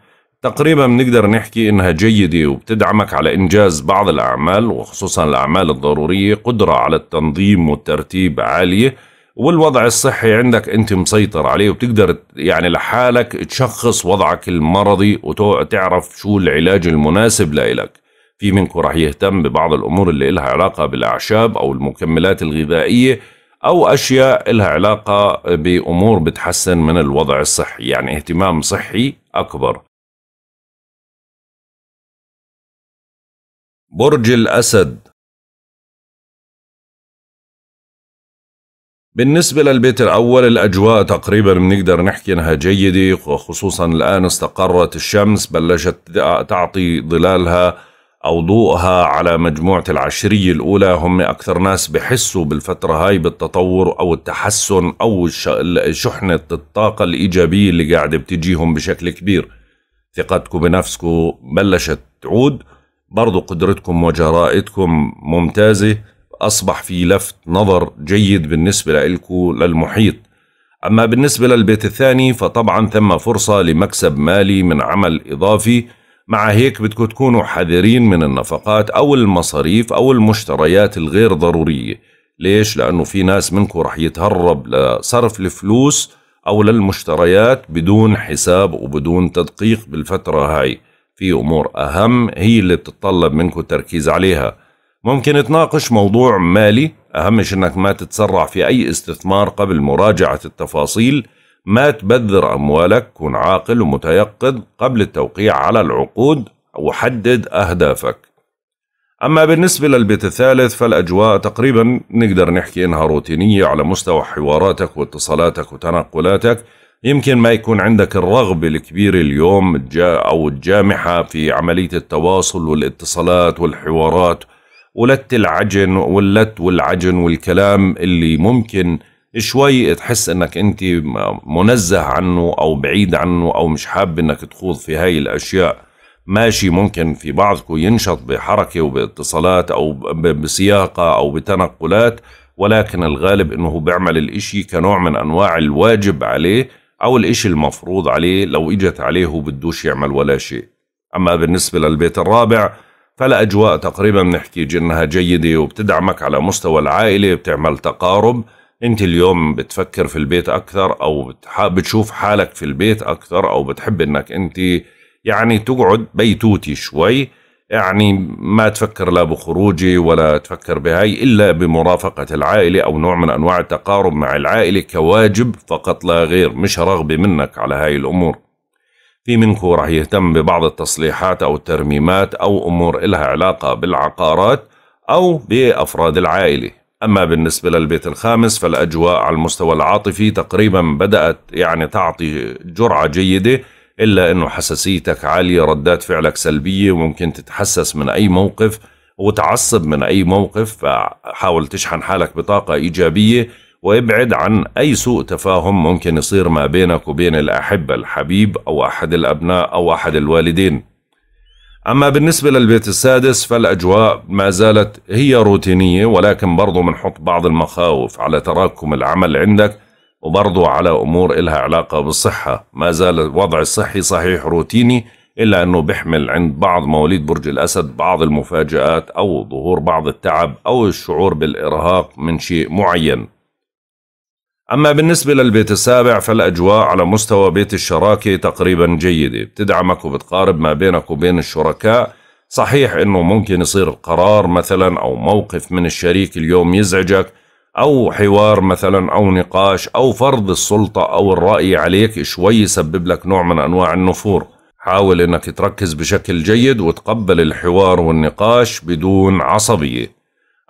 تقريبا بنقدر نحكي إنها جيدة وبتدعمك على إنجاز بعض الأعمال وخصوصا الأعمال الضرورية قدرة على التنظيم والترتيب عالية والوضع الصحي عندك أنت مسيطر عليه وبتقدر يعني لحالك تشخص وضعك المرضي وتعرف شو العلاج المناسب لإلك في منكم راح يهتم ببعض الأمور اللي لها علاقة بالأعشاب أو المكملات الغذائية أو أشياء لها علاقة بأمور بتحسن من الوضع الصحي يعني اهتمام صحي أكبر برج الأسد بالنسبة للبيت الأول الأجواء تقريبا بنقدر نحكي أنها جيدة خصوصا الآن استقرت الشمس بلشت تعطي ظلالها أو ضوءها على مجموعة العشرية الأولى هم أكثر ناس بحسوا بالفترة هاي بالتطور أو التحسن أو شحنة الطاقة الإيجابية اللي قاعدة بتجيهم بشكل كبير ثقتكم بنفسكم بلشت تعود برضو قدرتكم وجرائتكم ممتازة أصبح في لفت نظر جيد بالنسبة لكم للمحيط أما بالنسبة للبيت الثاني فطبعا ثم فرصة لمكسب مالي من عمل إضافي مع هيك بدكم تكونوا حذرين من النفقات أو المصاريف أو المشتريات الغير ضرورية ليش؟ لأنه في ناس منكم رح يتهرب لصرف الفلوس أو للمشتريات بدون حساب وبدون تدقيق بالفترة هاي في أمور أهم هي اللي بتتطلب منكم التركيز عليها ممكن تناقش موضوع مالي أهم شي أنك ما تتسرع في أي استثمار قبل مراجعة التفاصيل ما تبذر أموالك كن عاقل ومتيقظ قبل التوقيع على العقود وحدد أهدافك أما بالنسبة للبيت الثالث فالأجواء تقريبا نقدر نحكي إنها روتينية على مستوى حواراتك واتصالاتك وتنقلاتك يمكن ما يكون عندك الرغبة الكبيرة اليوم أو الجامحة في عملية التواصل والاتصالات والحوارات ولت العجن ولت والعجن والكلام اللي ممكن شوي تحس انك انت منزه عنه او بعيد عنه او مش حابب انك تخوض في هاي الاشياء ماشي ممكن في بعضكم ينشط بحركة وباتصالات أو بسياقة أو بتنقلات ولكن الغالب أنه بيعمل الإشي كنوع من أنواع الواجب عليه أو الإشي المفروض عليه لو إجت عليه بدوش يعمل ولا شيء أما بالنسبة للبيت الرابع فالأجواء تقريبا بنحكي إنها جيدة وبتدعمك على مستوى العائلة بتعمل تقارب انت اليوم بتفكر في البيت اكثر او بتشوف حالك في البيت اكثر او بتحب انك انت يعني تقعد بيتوتي شوي يعني ما تفكر لا بخروجي ولا تفكر بهاي إلا بمرافقة العائلة أو نوع من أنواع التقارب مع العائلة كواجب فقط لا غير مش رغبة منك على هاي الأمور في منكم راح يهتم ببعض التصليحات أو الترميمات أو أمور إلها علاقة بالعقارات أو بأفراد العائلة أما بالنسبة للبيت الخامس فالأجواء على المستوى العاطفي تقريبا بدأت يعني تعطي جرعة جيدة إلا أنه حساسيتك عالية ردات فعلك سلبية وممكن تتحسس من أي موقف وتعصب من أي موقف فحاول تشحن حالك بطاقة إيجابية وابعد عن أي سوء تفاهم ممكن يصير ما بينك وبين الأحبة الحبيب أو أحد الأبناء أو أحد الوالدين أما بالنسبة للبيت السادس فالأجواء ما زالت هي روتينية ولكن برضو بنحط بعض المخاوف على تراكم العمل عندك وبرضو على أمور إلها علاقة بالصحة ما زال الوضع الصحي صحيح روتيني إلا أنه بيحمل عند بعض مواليد برج الأسد بعض المفاجآت أو ظهور بعض التعب أو الشعور بالإرهاق من شيء معين أما بالنسبة للبيت السابع فالأجواء على مستوى بيت الشراكة تقريبا جيدة بتدعمك وبتقارب ما بينك وبين الشركاء صحيح أنه ممكن يصير قرار مثلا أو موقف من الشريك اليوم يزعجك أو حوار مثلا أو نقاش أو فرض السلطة أو الرأي عليك شوي يسبب لك نوع من أنواع النفور حاول أنك تركز بشكل جيد وتقبل الحوار والنقاش بدون عصبية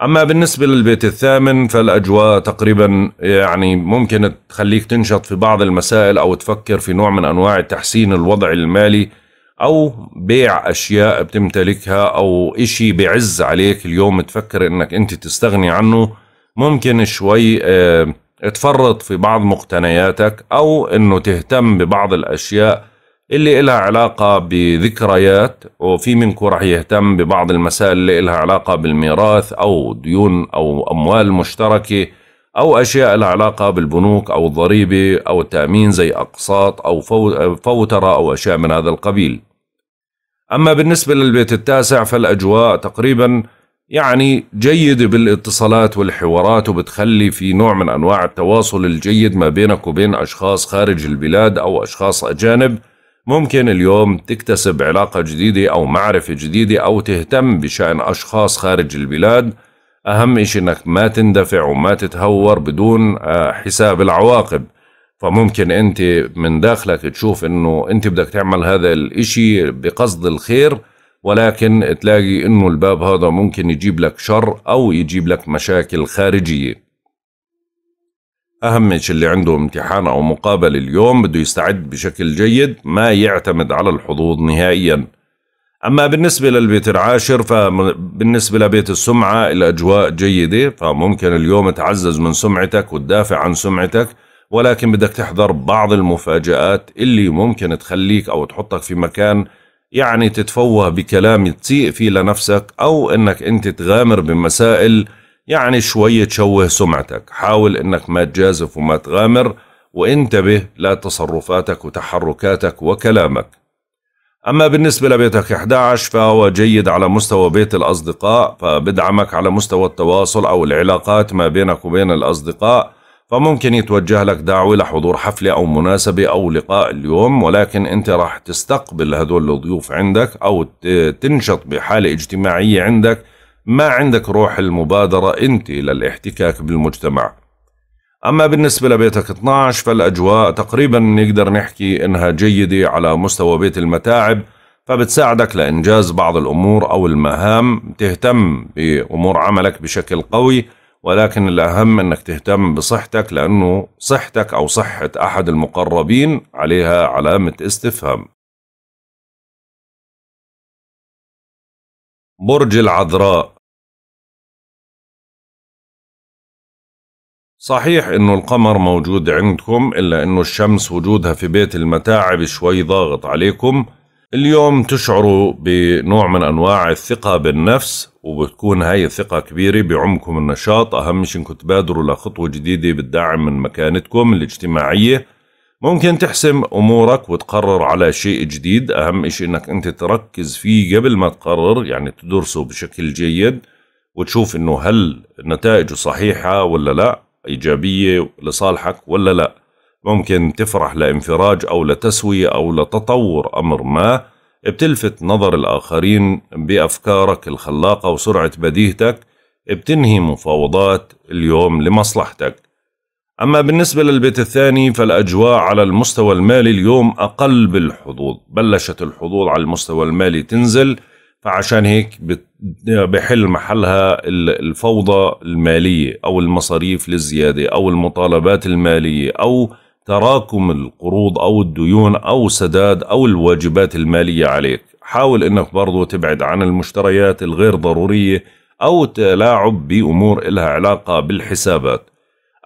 اما بالنسبه للبيت الثامن فالاجواء تقريبا يعني ممكن تخليك تنشط في بعض المسائل او تفكر في نوع من انواع تحسين الوضع المالي او بيع اشياء بتمتلكها او اشي بعز عليك اليوم تفكر انك انت تستغني عنه ممكن شوي آه، تفرط في بعض مقتنياتك او انه تهتم ببعض الاشياء اللي إلها علاقة بذكريات وفي منكم راح يهتم ببعض المسائل اللي إلها علاقة بالميراث أو ديون أو أموال مشتركة أو أشياء لها علاقة بالبنوك أو الضريبة أو التأمين زي أقساط أو فوترة أو أشياء من هذا القبيل أما بالنسبة للبيت التاسع فالأجواء تقريبا يعني جيدة بالاتصالات والحوارات وبتخلي في نوع من أنواع التواصل الجيد ما بينك وبين أشخاص خارج البلاد أو أشخاص أجانب ممكن اليوم تكتسب علاقة جديدة أو معرفة جديدة أو تهتم بشأن أشخاص خارج البلاد أهم إشي إنك ما تندفع وما تتهور بدون آه، حساب العواقب فممكن أنت من داخلك تشوف إنه أنت بدك تعمل هذا الإشي بقصد الخير ولكن تلاقي إنه الباب هذا ممكن يجيب لك شر أو يجيب لك مشاكل خارجية أهمش اللي عنده امتحان أو مقابلة اليوم بده يستعد بشكل جيد ما يعتمد على الحظوظ نهائيا أما بالنسبة للبيت العاشر فبالنسبة لبيت السمعة الأجواء جيدة فممكن اليوم تعزز من سمعتك وتدافع عن سمعتك ولكن بدك تحضر بعض المفاجآت اللي ممكن تخليك أو تحطك في مكان يعني تتفوه بكلام تسيء فيه لنفسك أو أنك أنت تغامر بمسائل يعني شوي تشوه سمعتك حاول انك ما تجازف وما تغامر وانتبه لتصرفاتك وتحركاتك وكلامك أما بالنسبة لبيتك 11 فهو جيد على مستوى بيت الأصدقاء فبدعمك على مستوى التواصل أو العلاقات ما بينك وبين الأصدقاء فممكن يتوجه لك دعوة لحضور حفلة أو مناسبة أو لقاء اليوم ولكن أنت راح تستقبل هدول الضيوف عندك أو تنشط بحالة اجتماعية عندك ما عندك روح المبادرة أنت للاحتكاك بالمجتمع أما بالنسبة لبيتك 12 فالأجواء تقريبا نقدر نحكي إنها جيدة على مستوى بيت المتاعب فبتساعدك لإنجاز بعض الأمور أو المهام تهتم بأمور عملك بشكل قوي ولكن الأهم أنك تهتم بصحتك لأنه صحتك أو صحة أحد المقربين عليها علامة استفهام برج العذراء صحيح انه القمر موجود عندكم الا انه الشمس وجودها في بيت المتاعب شوي ضاغط عليكم اليوم تشعروا بنوع من انواع الثقة بالنفس وبتكون هاي الثقة كبيرة بعمكم النشاط اهم شيء انكم تبادروا لخطوة جديدة بتدعم من مكانتكم الاجتماعية ممكن تحسم امورك وتقرر على شيء جديد اهم شيء انك انت تركز فيه قبل ما تقرر يعني تدرسه بشكل جيد وتشوف انه هل نتائجه صحيحة ولا لا إيجابية لصالحك ولا لا ممكن تفرح لانفراج أو لتسوية أو لتطور أمر ما بتلفت نظر الآخرين بأفكارك الخلاقة وسرعة بديهتك بتنهي مفاوضات اليوم لمصلحتك أما بالنسبة للبيت الثاني فالأجواء على المستوى المالي اليوم أقل بالحظوظ بلشت الحظوظ على المستوى المالي تنزل فعشان هيك بحل محلها الفوضى المالية أو المصاريف للزيادة أو المطالبات المالية أو تراكم القروض أو الديون أو سداد أو الواجبات المالية عليك حاول أنك برضو تبعد عن المشتريات الغير ضرورية أو تلاعب بأمور إلها علاقة بالحسابات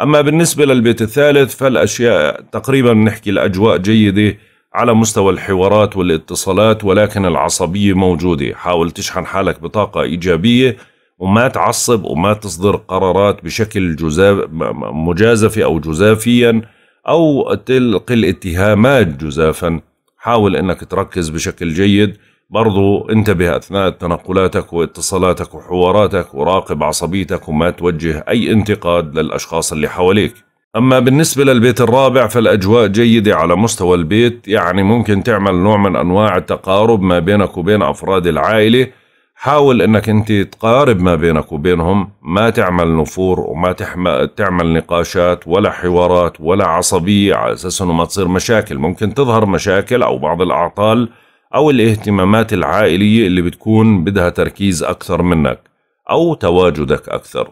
أما بالنسبة للبيت الثالث فالأشياء تقريبا نحكي الأجواء جيدة على مستوى الحوارات والاتصالات ولكن العصبية موجودة حاول تشحن حالك بطاقة إيجابية وما تعصب وما تصدر قرارات بشكل جزاف مجازفة أو جزافيا أو تلقي الاتهامات جزافا حاول أنك تركز بشكل جيد برضو انتبه أثناء تنقلاتك واتصالاتك وحواراتك وراقب عصبيتك وما توجه أي انتقاد للأشخاص اللي حواليك أما بالنسبة للبيت الرابع فالأجواء جيدة على مستوى البيت يعني ممكن تعمل نوع من أنواع التقارب ما بينك وبين أفراد العائلة حاول أنك أنت تقارب ما بينك وبينهم ما تعمل نفور وما تعمل نقاشات ولا حوارات ولا عصبية على أساس أنه ما تصير مشاكل ممكن تظهر مشاكل أو بعض الأعطال أو الاهتمامات العائلية اللي بتكون بدها تركيز أكثر منك أو تواجدك أكثر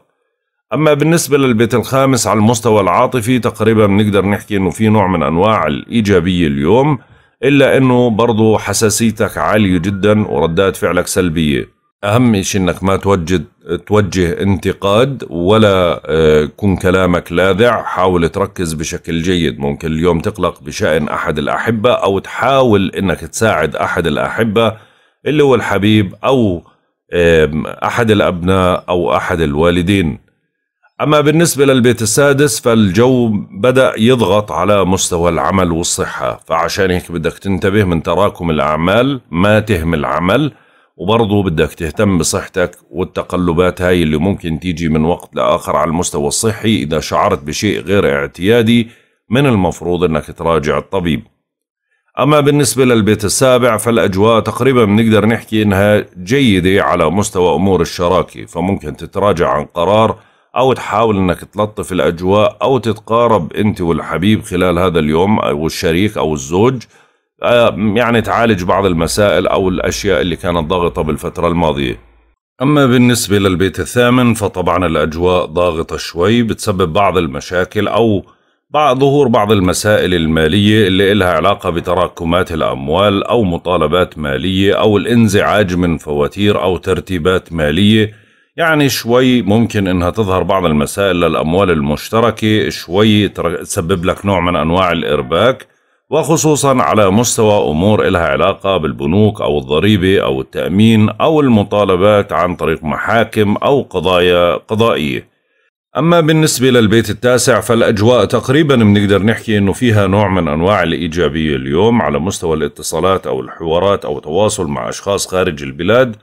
اما بالنسبه للبيت الخامس على المستوى العاطفي تقريبا بنقدر نحكي انه في نوع من انواع الايجابيه اليوم الا انه برضه حساسيتك عاليه جدا وردات فعلك سلبيه اهم شيء انك ما توجد توجه انتقاد ولا يكون آه، كلامك لاذع حاول تركز بشكل جيد ممكن اليوم تقلق بشان احد الاحبه او تحاول انك تساعد احد الاحبه اللي هو الحبيب او احد الابناء او احد الوالدين أما بالنسبة للبيت السادس فالجو بدأ يضغط على مستوى العمل والصحة فعشان هيك بدك تنتبه من تراكم الأعمال ما تهمل العمل وبرضه بدك تهتم بصحتك والتقلبات هاي اللي ممكن تيجي من وقت لآخر على المستوى الصحي إذا شعرت بشيء غير اعتيادي من المفروض أنك تراجع الطبيب أما بالنسبة للبيت السابع فالأجواء تقريبا بنقدر نحكي إنها جيدة على مستوى أمور الشراكة فممكن تتراجع عن قرار او تحاول انك تلطف الاجواء او تتقارب انت والحبيب خلال هذا اليوم او الشريك او الزوج آه، يعني تعالج بعض المسائل او الاشياء اللي كانت ضاغطه بالفتره الماضيه أما بالنسبة للبيت الثامن فطبعا الأجواء ضاغطة شوي بتسبب بعض المشاكل أو بعض ظهور بعض المسائل المالية اللي إلها علاقة بتراكمات الأموال أو مطالبات مالية أو الانزعاج من فواتير أو ترتيبات مالية يعني شوي ممكن انها تظهر بعض المسائل للاموال المشتركه شوي تسبب لك نوع من انواع الارباك وخصوصا على مستوى امور إلها علاقه بالبنوك او الضريبه او التامين او المطالبات عن طريق محاكم او قضايا قضائيه. أما بالنسبة للبيت التاسع فالأجواء تقريبا بنقدر نحكي أنه فيها نوع من أنواع الإيجابية اليوم على مستوى الاتصالات أو الحوارات أو تواصل مع أشخاص خارج البلاد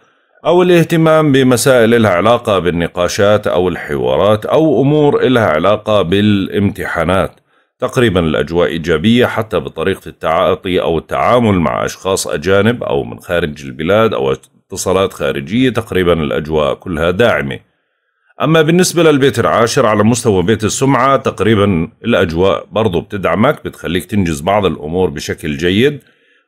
أو الاهتمام بمسائل لها علاقة بالنقاشات أو الحوارات أو أمور لها علاقة بالامتحانات تقريبا الأجواء إيجابية حتى بطريقة التعاطي أو التعامل مع أشخاص أجانب أو من خارج البلاد أو اتصالات خارجية تقريبا الأجواء كلها داعمة أما بالنسبة للبيت العاشر على مستوى بيت السمعة تقريبا الأجواء برضو بتدعمك بتخليك تنجز بعض الأمور بشكل جيد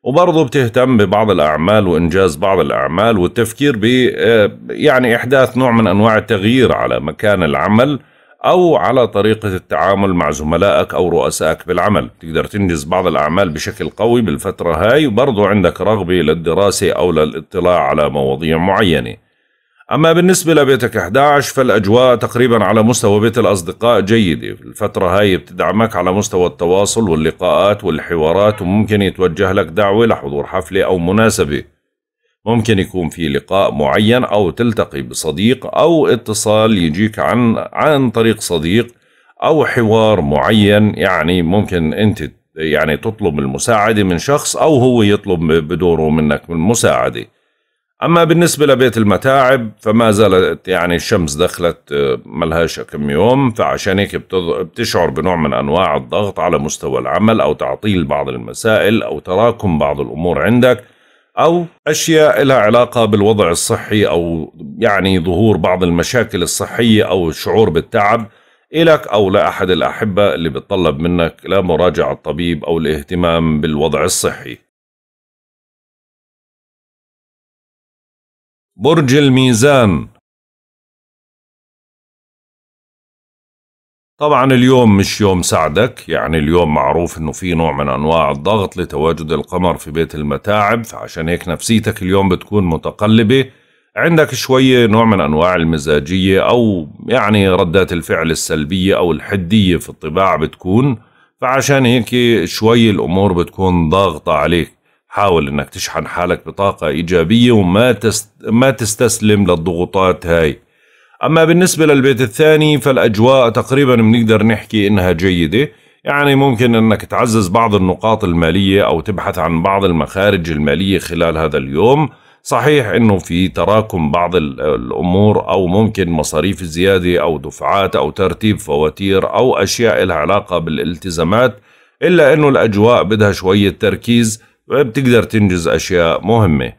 وبرضه بتهتم ببعض الأعمال وإنجاز بعض الأعمال والتفكير ب آه، يعني إحداث نوع من أنواع التغيير على مكان العمل أو على طريقة التعامل مع زملائك أو رؤسائك بالعمل تقدر تنجز بعض الأعمال بشكل قوي بالفترة هاي وبرضه عندك رغبة للدراسة أو للاطلاع على مواضيع معينة أما بالنسبة لبيتك 11 فالأجواء تقريبا على مستوى بيت الأصدقاء جيدة الفترة هاي بتدعمك على مستوى التواصل واللقاءات والحوارات وممكن يتوجه لك دعوة لحضور حفلة أو مناسبة ممكن يكون في لقاء معين أو تلتقي بصديق أو اتصال يجيك عن عن طريق صديق أو حوار معين يعني ممكن أنت يعني تطلب المساعدة من شخص أو هو يطلب بدوره منك المساعدة أما بالنسبة لبيت المتاعب فما زالت يعني الشمس دخلت آه، ملهاش كم يوم فعشان هيك بتشعر بنوع من أنواع الضغط على مستوى العمل أو تعطيل بعض المسائل أو تراكم بعض الأمور عندك أو أشياء لها علاقة بالوضع الصحي أو يعني ظهور بعض المشاكل الصحية أو الشعور بالتعب إلك أو لأحد الأحبة اللي بتطلب منك لمراجعة الطبيب أو الاهتمام بالوضع الصحي برج الميزان طبعا اليوم مش يوم سعدك يعني اليوم معروف انه في نوع من انواع الضغط لتواجد القمر في بيت المتاعب فعشان هيك نفسيتك اليوم بتكون متقلبة عندك شوية نوع من انواع المزاجية او يعني ردات الفعل السلبية او الحدية في الطباع بتكون فعشان هيك شوي الامور بتكون ضاغطة عليك حاول انك تشحن حالك بطاقة ايجابية وما تست... ما تستسلم للضغوطات هاي اما بالنسبة للبيت الثاني فالاجواء تقريبا بنقدر نحكي انها جيدة يعني ممكن انك تعزز بعض النقاط المالية او تبحث عن بعض المخارج المالية خلال هذا اليوم صحيح انه في تراكم بعض الامور او ممكن مصاريف زيادة او دفعات او ترتيب فواتير او اشياء لها علاقة بالالتزامات الا انه الاجواء بدها شوية تركيز بتقدر تنجز أشياء مهمة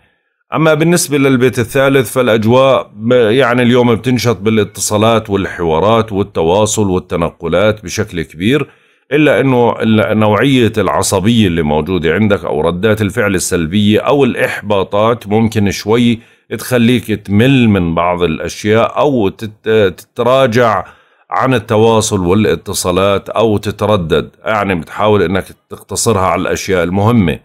أما بالنسبة للبيت الثالث فالأجواء يعني اليوم بتنشط بالاتصالات والحوارات والتواصل والتنقلات بشكل كبير إلا أنه نوعية العصبية اللي موجودة عندك أو ردات الفعل السلبية أو الإحباطات ممكن شوي تخليك تمل من بعض الأشياء أو تتراجع عن التواصل والاتصالات أو تتردد يعني بتحاول أنك تقتصرها على الأشياء المهمة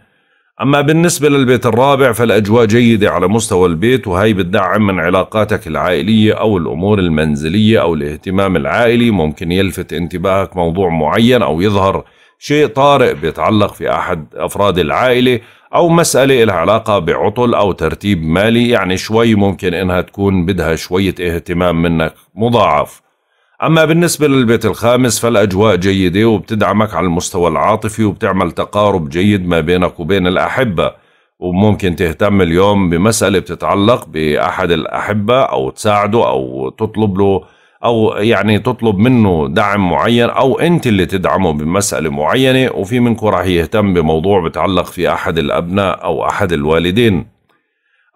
أما بالنسبة للبيت الرابع فالأجواء جيدة على مستوى البيت وهي بتدعم من علاقاتك العائلية أو الأمور المنزلية أو الاهتمام العائلي ممكن يلفت انتباهك موضوع معين أو يظهر شيء طارئ بيتعلق في أحد أفراد العائلة أو مسألة لها علاقة بعطل أو ترتيب مالي يعني شوي ممكن إنها تكون بدها شوية اهتمام منك مضاعف أما بالنسبة للبيت الخامس فالأجواء جيدة وبتدعمك على المستوى العاطفي وبتعمل تقارب جيد ما بينك وبين الأحبة وممكن تهتم اليوم بمسألة بتتعلق بأحد الأحبة أو تساعده أو تطلب له أو يعني تطلب منه دعم معين أو أنت اللي تدعمه بمسألة معينة وفي منكم راح يهتم بموضوع بتعلق في أحد الأبناء أو أحد الوالدين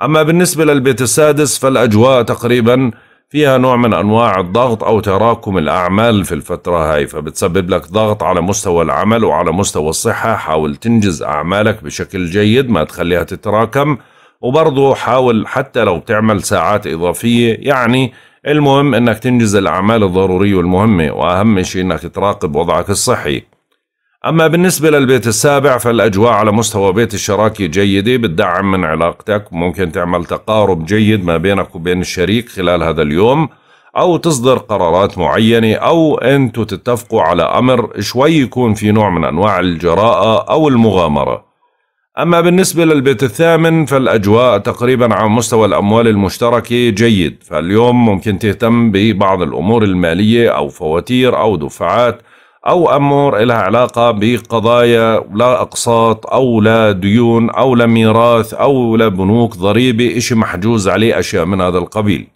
أما بالنسبة للبيت السادس فالأجواء تقريباً فيها نوع من أنواع الضغط أو تراكم الأعمال في الفترة هاي فبتسبب لك ضغط على مستوى العمل وعلى مستوى الصحة حاول تنجز أعمالك بشكل جيد ما تخليها تتراكم وبرضه حاول حتى لو بتعمل ساعات إضافية يعني المهم أنك تنجز الأعمال الضرورية والمهمة وأهم شيء أنك تراقب وضعك الصحي أما بالنسبة للبيت السابع فالأجواء على مستوى بيت الشراكة جيدة بتدعم من علاقتك ممكن تعمل تقارب جيد ما بينك وبين الشريك خلال هذا اليوم أو تصدر قرارات معينة أو أنتوا تتفقوا على أمر شوي يكون في نوع من أنواع الجراءة أو المغامرة أما بالنسبة للبيت الثامن فالأجواء تقريبا على مستوى الأموال المشتركة جيد فاليوم ممكن تهتم ببعض الأمور المالية أو فواتير أو دفعات أو أمور لها علاقة بقضايا لا أقساط أو لا ديون أو لا ميراث أو لا بنوك ضريبة إشي محجوز عليه أشياء من هذا القبيل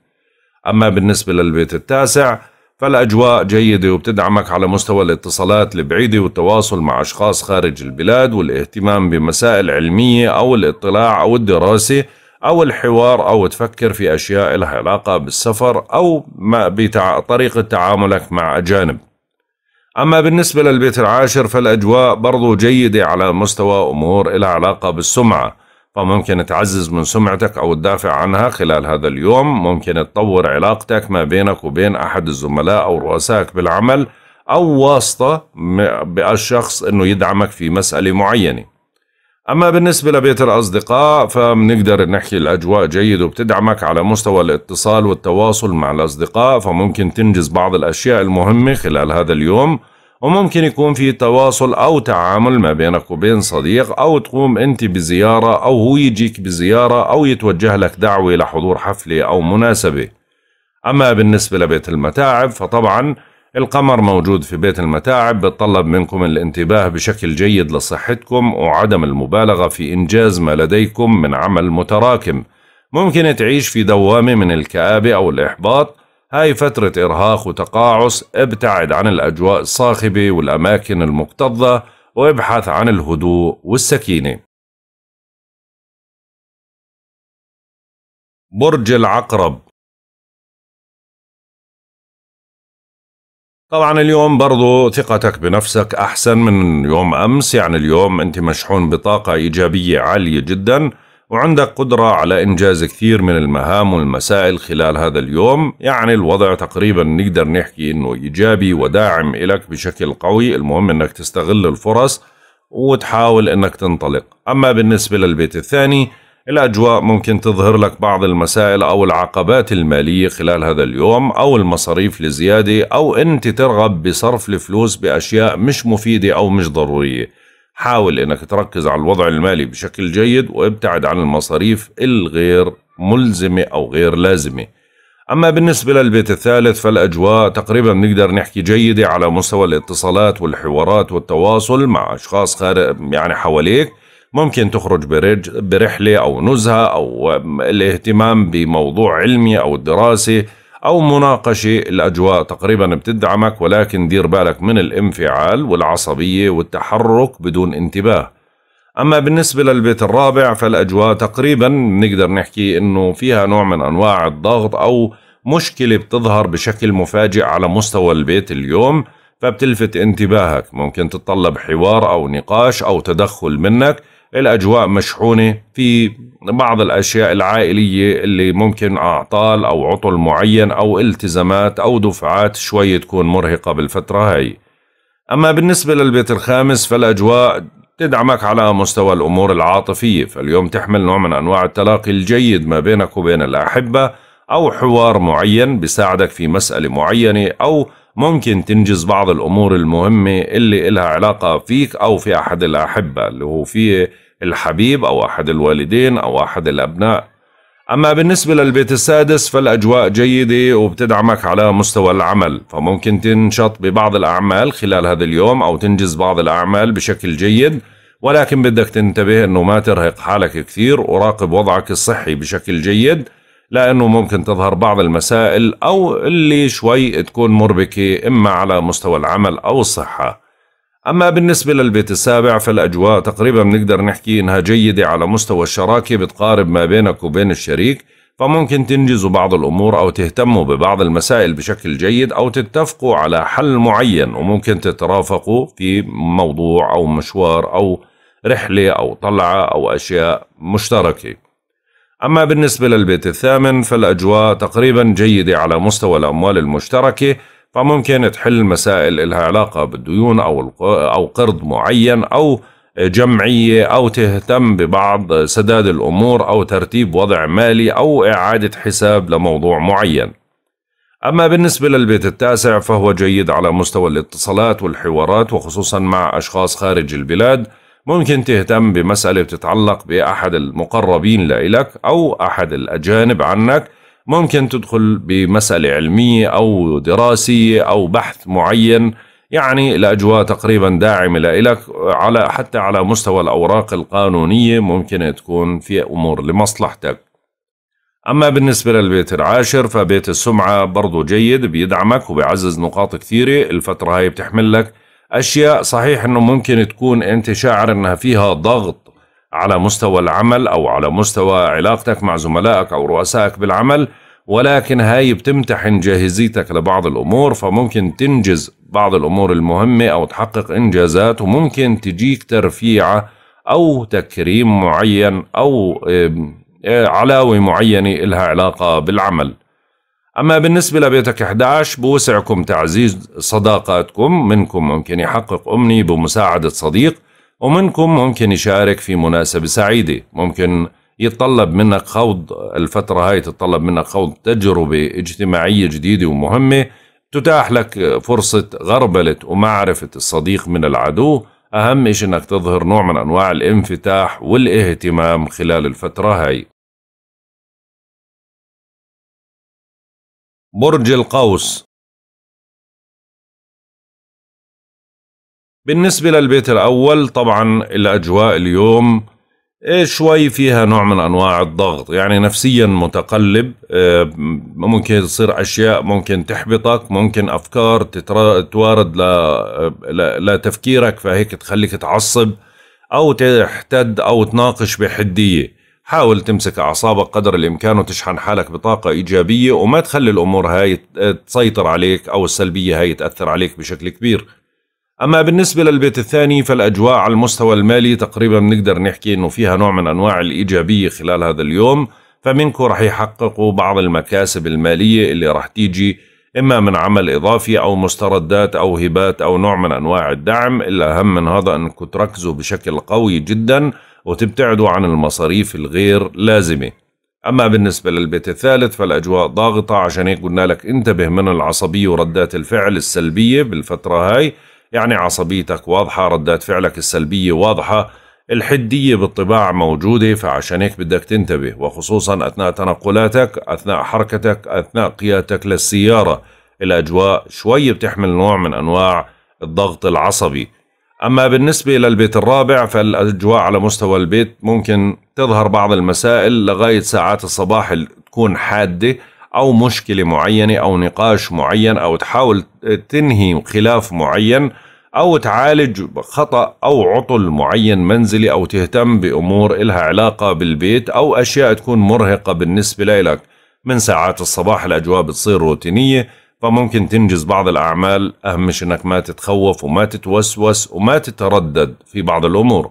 أما بالنسبة للبيت التاسع فالأجواء جيدة وبتدعمك على مستوى الاتصالات البعيدة والتواصل مع أشخاص خارج البلاد والاهتمام بمسائل علمية أو الاطلاع أو الدراسة أو الحوار أو تفكر في أشياء لها علاقة بالسفر أو ما بطريقة تعاملك مع أجانب أما بالنسبة للبيت العاشر فالأجواء برضو جيدة على مستوى أمور إلى علاقة بالسمعة فممكن تعزز من سمعتك أو تدافع عنها خلال هذا اليوم ممكن تطور علاقتك ما بينك وبين أحد الزملاء أو رؤسائك بالعمل أو واسطة بالشخص أنه يدعمك في مسألة معينة أما بالنسبة لبيت الأصدقاء فبنقدر نحكي الأجواء جيد وبتدعمك على مستوى الاتصال والتواصل مع الأصدقاء فممكن تنجز بعض الأشياء المهمة خلال هذا اليوم وممكن يكون في تواصل أو تعامل ما بينك وبين صديق أو تقوم أنت بزيارة أو هو يجيك بزيارة أو يتوجه لك دعوة لحضور حفلة أو مناسبة أما بالنسبة لبيت المتاعب فطبعاً القمر موجود في بيت المتاعب بتطلب منكم الانتباه بشكل جيد لصحتكم وعدم المبالغة في إنجاز ما لديكم من عمل متراكم ممكن تعيش في دوامة من الكآبة أو الإحباط هاي فترة إرهاق وتقاعس ابتعد عن الأجواء الصاخبة والأماكن المكتظة وابحث عن الهدوء والسكينة برج العقرب طبعا اليوم برضو ثقتك بنفسك أحسن من يوم أمس يعني اليوم أنت مشحون بطاقة إيجابية عالية جدا وعندك قدرة على إنجاز كثير من المهام والمسائل خلال هذا اليوم يعني الوضع تقريبا نقدر نحكي أنه إيجابي وداعم إلك بشكل قوي المهم أنك تستغل الفرص وتحاول أنك تنطلق أما بالنسبة للبيت الثاني الأجواء ممكن تظهر لك بعض المسائل أو العقبات المالية خلال هذا اليوم أو المصاريف لزيادة أو أنت ترغب بصرف الفلوس بأشياء مش مفيدة أو مش ضرورية حاول أنك تركز على الوضع المالي بشكل جيد وابتعد عن المصاريف الغير ملزمة أو غير لازمة أما بالنسبة للبيت الثالث فالأجواء تقريبا نقدر نحكي جيدة على مستوى الاتصالات والحوارات والتواصل مع أشخاص خارج يعني حواليك ممكن تخرج برج برحلة أو نزهة أو الاهتمام بموضوع علمي أو دراسي أو مناقشة الأجواء تقريبا بتدعمك ولكن دير بالك من الانفعال والعصبية والتحرك بدون انتباه أما بالنسبة للبيت الرابع فالأجواء تقريبا بنقدر نحكي أنه فيها نوع من أنواع الضغط أو مشكلة بتظهر بشكل مفاجئ على مستوى البيت اليوم فبتلفت انتباهك ممكن تتطلب حوار أو نقاش أو تدخل منك الأجواء مشحونة في بعض الأشياء العائلية اللي ممكن أعطال أو عطل معين أو التزامات أو دفعات شوي تكون مرهقة بالفترة هاي أما بالنسبة للبيت الخامس فالأجواء تدعمك على مستوى الأمور العاطفية فاليوم تحمل نوع من أنواع التلاقي الجيد ما بينك وبين الأحبة أو حوار معين بيساعدك في مسألة معينة أو ممكن تنجز بعض الأمور المهمة اللي إلها علاقة فيك أو في أحد الأحبة اللي هو فيه الحبيب أو أحد الوالدين أو أحد الأبناء أما بالنسبة للبيت السادس فالأجواء جيدة وبتدعمك على مستوى العمل فممكن تنشط ببعض الأعمال خلال هذا اليوم أو تنجز بعض الأعمال بشكل جيد ولكن بدك تنتبه أنه ما ترهق حالك كثير وراقب وضعك الصحي بشكل جيد لأنه ممكن تظهر بعض المسائل أو اللي شوي تكون مربكة إما على مستوى العمل أو الصحة أما بالنسبة للبيت السابع فالأجواء تقريبا بنقدر نحكي إنها جيدة على مستوى الشراكة بتقارب ما بينك وبين الشريك فممكن تنجزوا بعض الأمور أو تهتموا ببعض المسائل بشكل جيد أو تتفقوا على حل معين وممكن تترافقوا في موضوع أو مشوار أو رحلة أو طلعة أو أشياء مشتركة أما بالنسبة للبيت الثامن فالأجواء تقريبا جيدة على مستوى الأموال المشتركة فممكن تحل مسائل إلها علاقة بالديون أو أو قرض معين أو جمعية أو تهتم ببعض سداد الأمور أو ترتيب وضع مالي أو إعادة حساب لموضوع معين أما بالنسبة للبيت التاسع فهو جيد على مستوى الاتصالات والحوارات وخصوصا مع أشخاص خارج البلاد ممكن تهتم بمسألة بتتعلق بأحد المقربين لإلك أو أحد الأجانب عنك ممكن تدخل بمسألة علمية أو دراسية أو بحث معين يعني الأجواء تقريبا داعمة لإلك على حتى على مستوى الأوراق القانونية ممكن تكون في أمور لمصلحتك أما بالنسبة للبيت العاشر فبيت السمعة برضو جيد بيدعمك وبيعزز نقاط كثيرة الفترة هاي بتحمل لك أشياء صحيح أنه ممكن تكون أنت شاعر أنها فيها ضغط على مستوى العمل أو على مستوى علاقتك مع زملائك أو رؤسائك بالعمل ولكن هاي بتمتحن جاهزيتك لبعض الأمور فممكن تنجز بعض الأمور المهمة أو تحقق إنجازات وممكن تجيك ترفيعة أو تكريم معين أو آه، علاوة معينة إلها علاقة بالعمل أما بالنسبة لبيتك 11 بوسعكم تعزيز صداقاتكم منكم ممكن يحقق أمني بمساعدة صديق ومنكم ممكن يشارك في مناسبة سعيدة ممكن يتطلب منك خوض الفترة هاي تتطلب منك خوض تجربة اجتماعية جديدة ومهمة تتاح لك فرصة غربلة ومعرفة الصديق من العدو أهم إيش أنك تظهر نوع من أنواع الانفتاح والاهتمام خلال الفترة هاي برج القوس بالنسبة للبيت الأول طبعا الأجواء اليوم إيه، شوي فيها نوع من أنواع الضغط يعني نفسيا متقلب آه، ممكن تصير أشياء ممكن تحبطك ممكن أفكار توارد لتفكيرك فهيك تخليك تعصب أو تحتد أو تناقش بحدية حاول تمسك أعصابك قدر الإمكان وتشحن حالك بطاقة إيجابية وما تخلي الأمور هاي تسيطر عليك أو السلبية هاي تأثر عليك بشكل كبير أما بالنسبة للبيت الثاني فالأجواء على المستوى المالي تقريبا بنقدر نحكي إنه فيها نوع من أنواع الإيجابية خلال هذا اليوم فمنكم رح يحققوا بعض المكاسب المالية اللي رح تيجي إما من عمل إضافي أو مستردات أو هبات أو نوع من أنواع الدعم الأهم من هذا أنكم تركزوا بشكل قوي جدا وتبتعدوا عن المصاريف الغير لازمة أما بالنسبة للبيت الثالث فالأجواء ضاغطة عشان هيك قلنا لك انتبه من العصبية وردات الفعل السلبية بالفترة هاي يعني عصبيتك واضحة ردات فعلك السلبية واضحة الحدية بالطباع موجودة فعشان هيك بدك تنتبه وخصوصا أثناء تنقلاتك أثناء حركتك أثناء قيادتك للسيارة الأجواء شوي بتحمل نوع من أنواع الضغط العصبي أما بالنسبة للبيت الرابع فالأجواء على مستوى البيت ممكن تظهر بعض المسائل لغاية ساعات الصباح تكون حادة أو مشكلة معينة أو نقاش معين أو تحاول تنهي خلاف معين أو تعالج خطأ أو عطل معين منزلي أو تهتم بأمور إلها علاقة بالبيت أو أشياء تكون مرهقة بالنسبة لك من ساعات الصباح الأجواء بتصير روتينية فممكن تنجز بعض الأعمال أهم شيء أنك ما تتخوف وما تتوسوس وما تتردد في بعض الأمور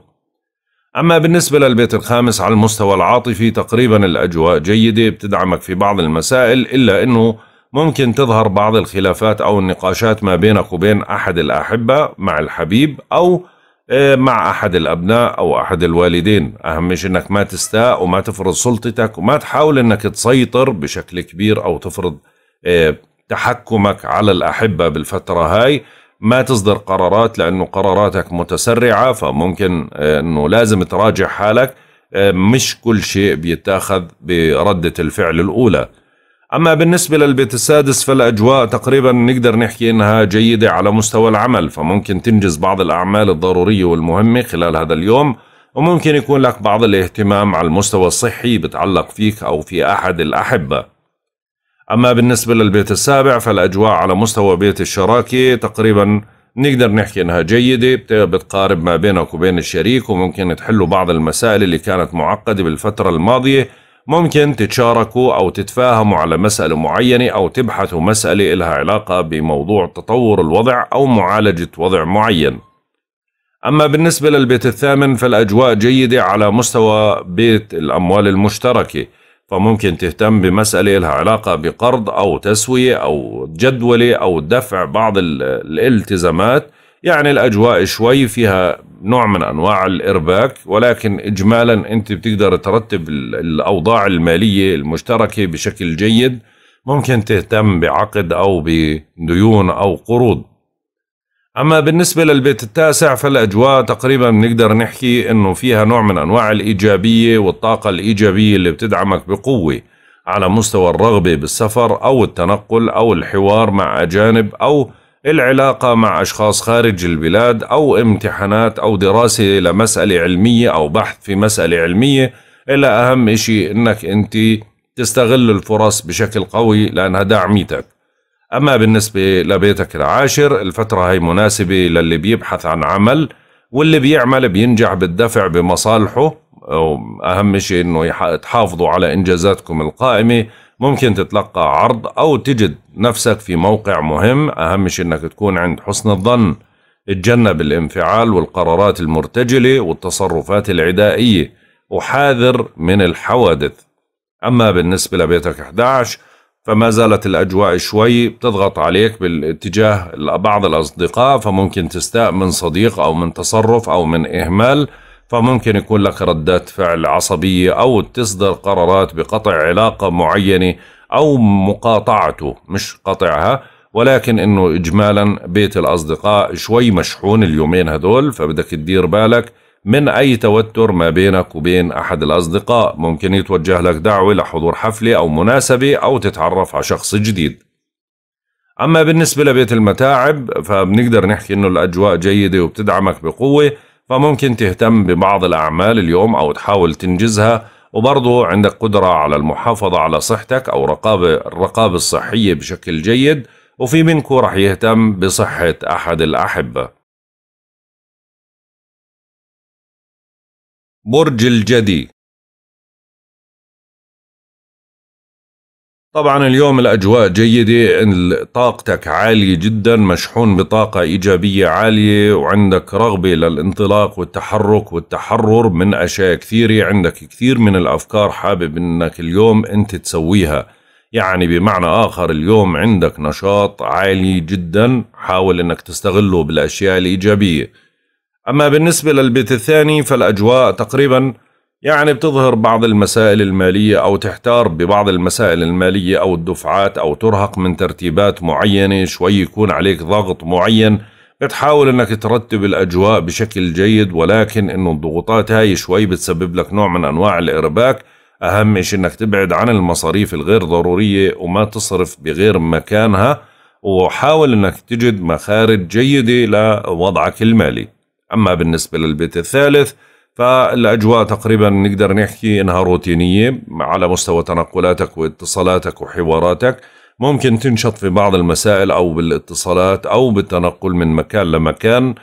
أما بالنسبة للبيت الخامس على المستوى العاطفي تقريبا الأجواء جيدة بتدعمك في بعض المسائل إلا أنه ممكن تظهر بعض الخلافات أو النقاشات ما بينك وبين أحد الأحبة مع الحبيب أو آه، مع أحد الأبناء أو أحد الوالدين أهم شيء أنك ما تستاء وما تفرض سلطتك وما تحاول أنك تسيطر بشكل كبير أو تفرض آه، تحكمك على الأحبة بالفترة هاي ما تصدر قرارات لأنه قراراتك متسرعة فممكن آه، أنه لازم تراجع حالك مش كل شيء بيتاخذ بردة الفعل الأولى أما بالنسبة للبيت السادس فالأجواء تقريبا نقدر نحكي إنها جيدة على مستوى العمل فممكن تنجز بعض الأعمال الضرورية والمهمة خلال هذا اليوم وممكن يكون لك بعض الاهتمام على المستوى الصحي بتعلق فيك أو في أحد الأحبة أما بالنسبة للبيت السابع فالأجواء على مستوى بيت الشراكة تقريبا نقدر نحكي إنها جيدة بتقارب ما بينك وبين الشريك وممكن تحلوا بعض المسائل اللي كانت معقدة بالفترة الماضية ممكن تتشاركوا أو تتفاهموا على مسألة معينة أو تبحثوا مسألة إلها علاقة بموضوع تطور الوضع أو معالجة وضع معين أما بالنسبة للبيت الثامن فالأجواء جيدة على مستوى بيت الأموال المشتركة فممكن تهتم بمسألة لها علاقة بقرض أو تسوية أو جدولة أو دفع بعض الالتزامات يعني الأجواء شوي فيها نوع من أنواع الإرباك ولكن إجمالا أنت بتقدر ترتب الأوضاع المالية المشتركة بشكل جيد ممكن تهتم بعقد أو بديون أو قروض أما بالنسبة للبيت التاسع فالأجواء تقريبا بنقدر نحكي أنه فيها نوع من أنواع الإيجابية والطاقة الإيجابية اللي بتدعمك بقوة على مستوى الرغبة بالسفر أو التنقل أو الحوار مع أجانب أو العلاقة مع أشخاص خارج البلاد أو امتحانات أو دراسة لمسألة علمية أو بحث في مسألة علمية إلا أهم شيء أنك أنت تستغل الفرص بشكل قوي لأنها داعميتك أما بالنسبة لبيتك العاشر الفترة هي مناسبة للي بيبحث عن عمل واللي بيعمل بينجح بالدفع بمصالحه أهم شيء أنه تحافظوا على إنجازاتكم القائمة ممكن تتلقى عرض أو تجد نفسك في موقع مهم أهم شيء أنك تكون عند حسن الظن اتجنب الانفعال والقرارات المرتجلة والتصرفات العدائية وحاذر من الحوادث أما بالنسبة لبيتك 11 فما زالت الأجواء شوي بتضغط عليك بالاتجاه لبعض الأصدقاء فممكن تستاء من صديق أو من تصرف أو من إهمال فممكن يكون لك ردات فعل عصبية أو تصدر قرارات بقطع علاقة معينة أو مقاطعته مش قطعها ولكن انه اجمالا بيت الاصدقاء شوي مشحون اليومين هذول فبدك تدير بالك من اي توتر ما بينك وبين احد الاصدقاء ممكن يتوجه لك دعوه لحضور حفله او مناسبه او تتعرف على شخص جديد اما بالنسبه لبيت المتاعب فبنقدر نحكي انه الاجواء جيده وبتدعمك بقوه فممكن تهتم ببعض الأعمال اليوم أو تحاول تنجزها وبرضه عندك قدرة على المحافظة على صحتك أو رقابة الرقابة الصحية بشكل جيد وفي منكم رح يهتم بصحة أحد الأحبة برج الجدي طبعا اليوم الأجواء جيدة طاقتك عالية جدا مشحون بطاقة إيجابية عالية وعندك رغبة للانطلاق والتحرك والتحرر من أشياء كثيرة عندك كثير من الأفكار حابب أنك اليوم أنت تسويها يعني بمعنى آخر اليوم عندك نشاط عالي جدا حاول أنك تستغله بالأشياء الإيجابية أما بالنسبة للبيت الثاني فالأجواء تقريباً يعني بتظهر بعض المسائل المالية أو تحتار ببعض المسائل المالية أو الدفعات أو ترهق من ترتيبات معينة شوي يكون عليك ضغط معين بتحاول انك ترتب الاجواء بشكل جيد ولكن انه الضغوطات هاي شوي بتسبب لك نوع من انواع الارباك اهم شيء انك تبعد عن المصاريف الغير ضرورية وما تصرف بغير مكانها وحاول انك تجد مخارج جيدة لوضعك المالي اما بالنسبة للبيت الثالث فالاجواء تقريبا نقدر نحكي انها روتينيه على مستوى تنقلاتك واتصالاتك وحواراتك ممكن تنشط في بعض المسائل او بالاتصالات او بالتنقل من مكان لمكان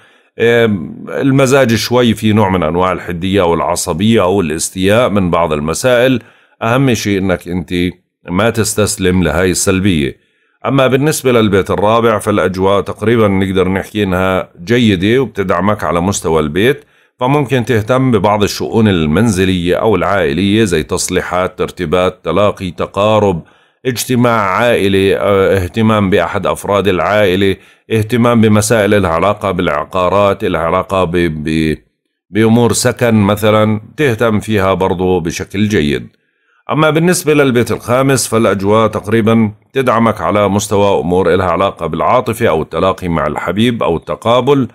المزاج شوي في نوع من انواع الحديه او العصبيه او الاستياء من بعض المسائل اهم شيء انك انت ما تستسلم لهي السلبيه اما بالنسبه للبيت الرابع فالاجواء تقريبا نقدر نحكي انها جيده وبتدعمك على مستوى البيت فممكن تهتم ببعض الشؤون المنزلية أو العائلية زي تصليحات ترتيبات تلاقي تقارب اجتماع عائلي آه، اهتمام بأحد أفراد العائلة اهتمام بمسائل العلاقة بالعقارات العلاقة ب... ب... بأمور سكن مثلا تهتم فيها برضو بشكل جيد أما بالنسبة للبيت الخامس فالأجواء تقريبا تدعمك على مستوى أمور إلها علاقة بالعاطفة أو التلاقي مع الحبيب أو التقابل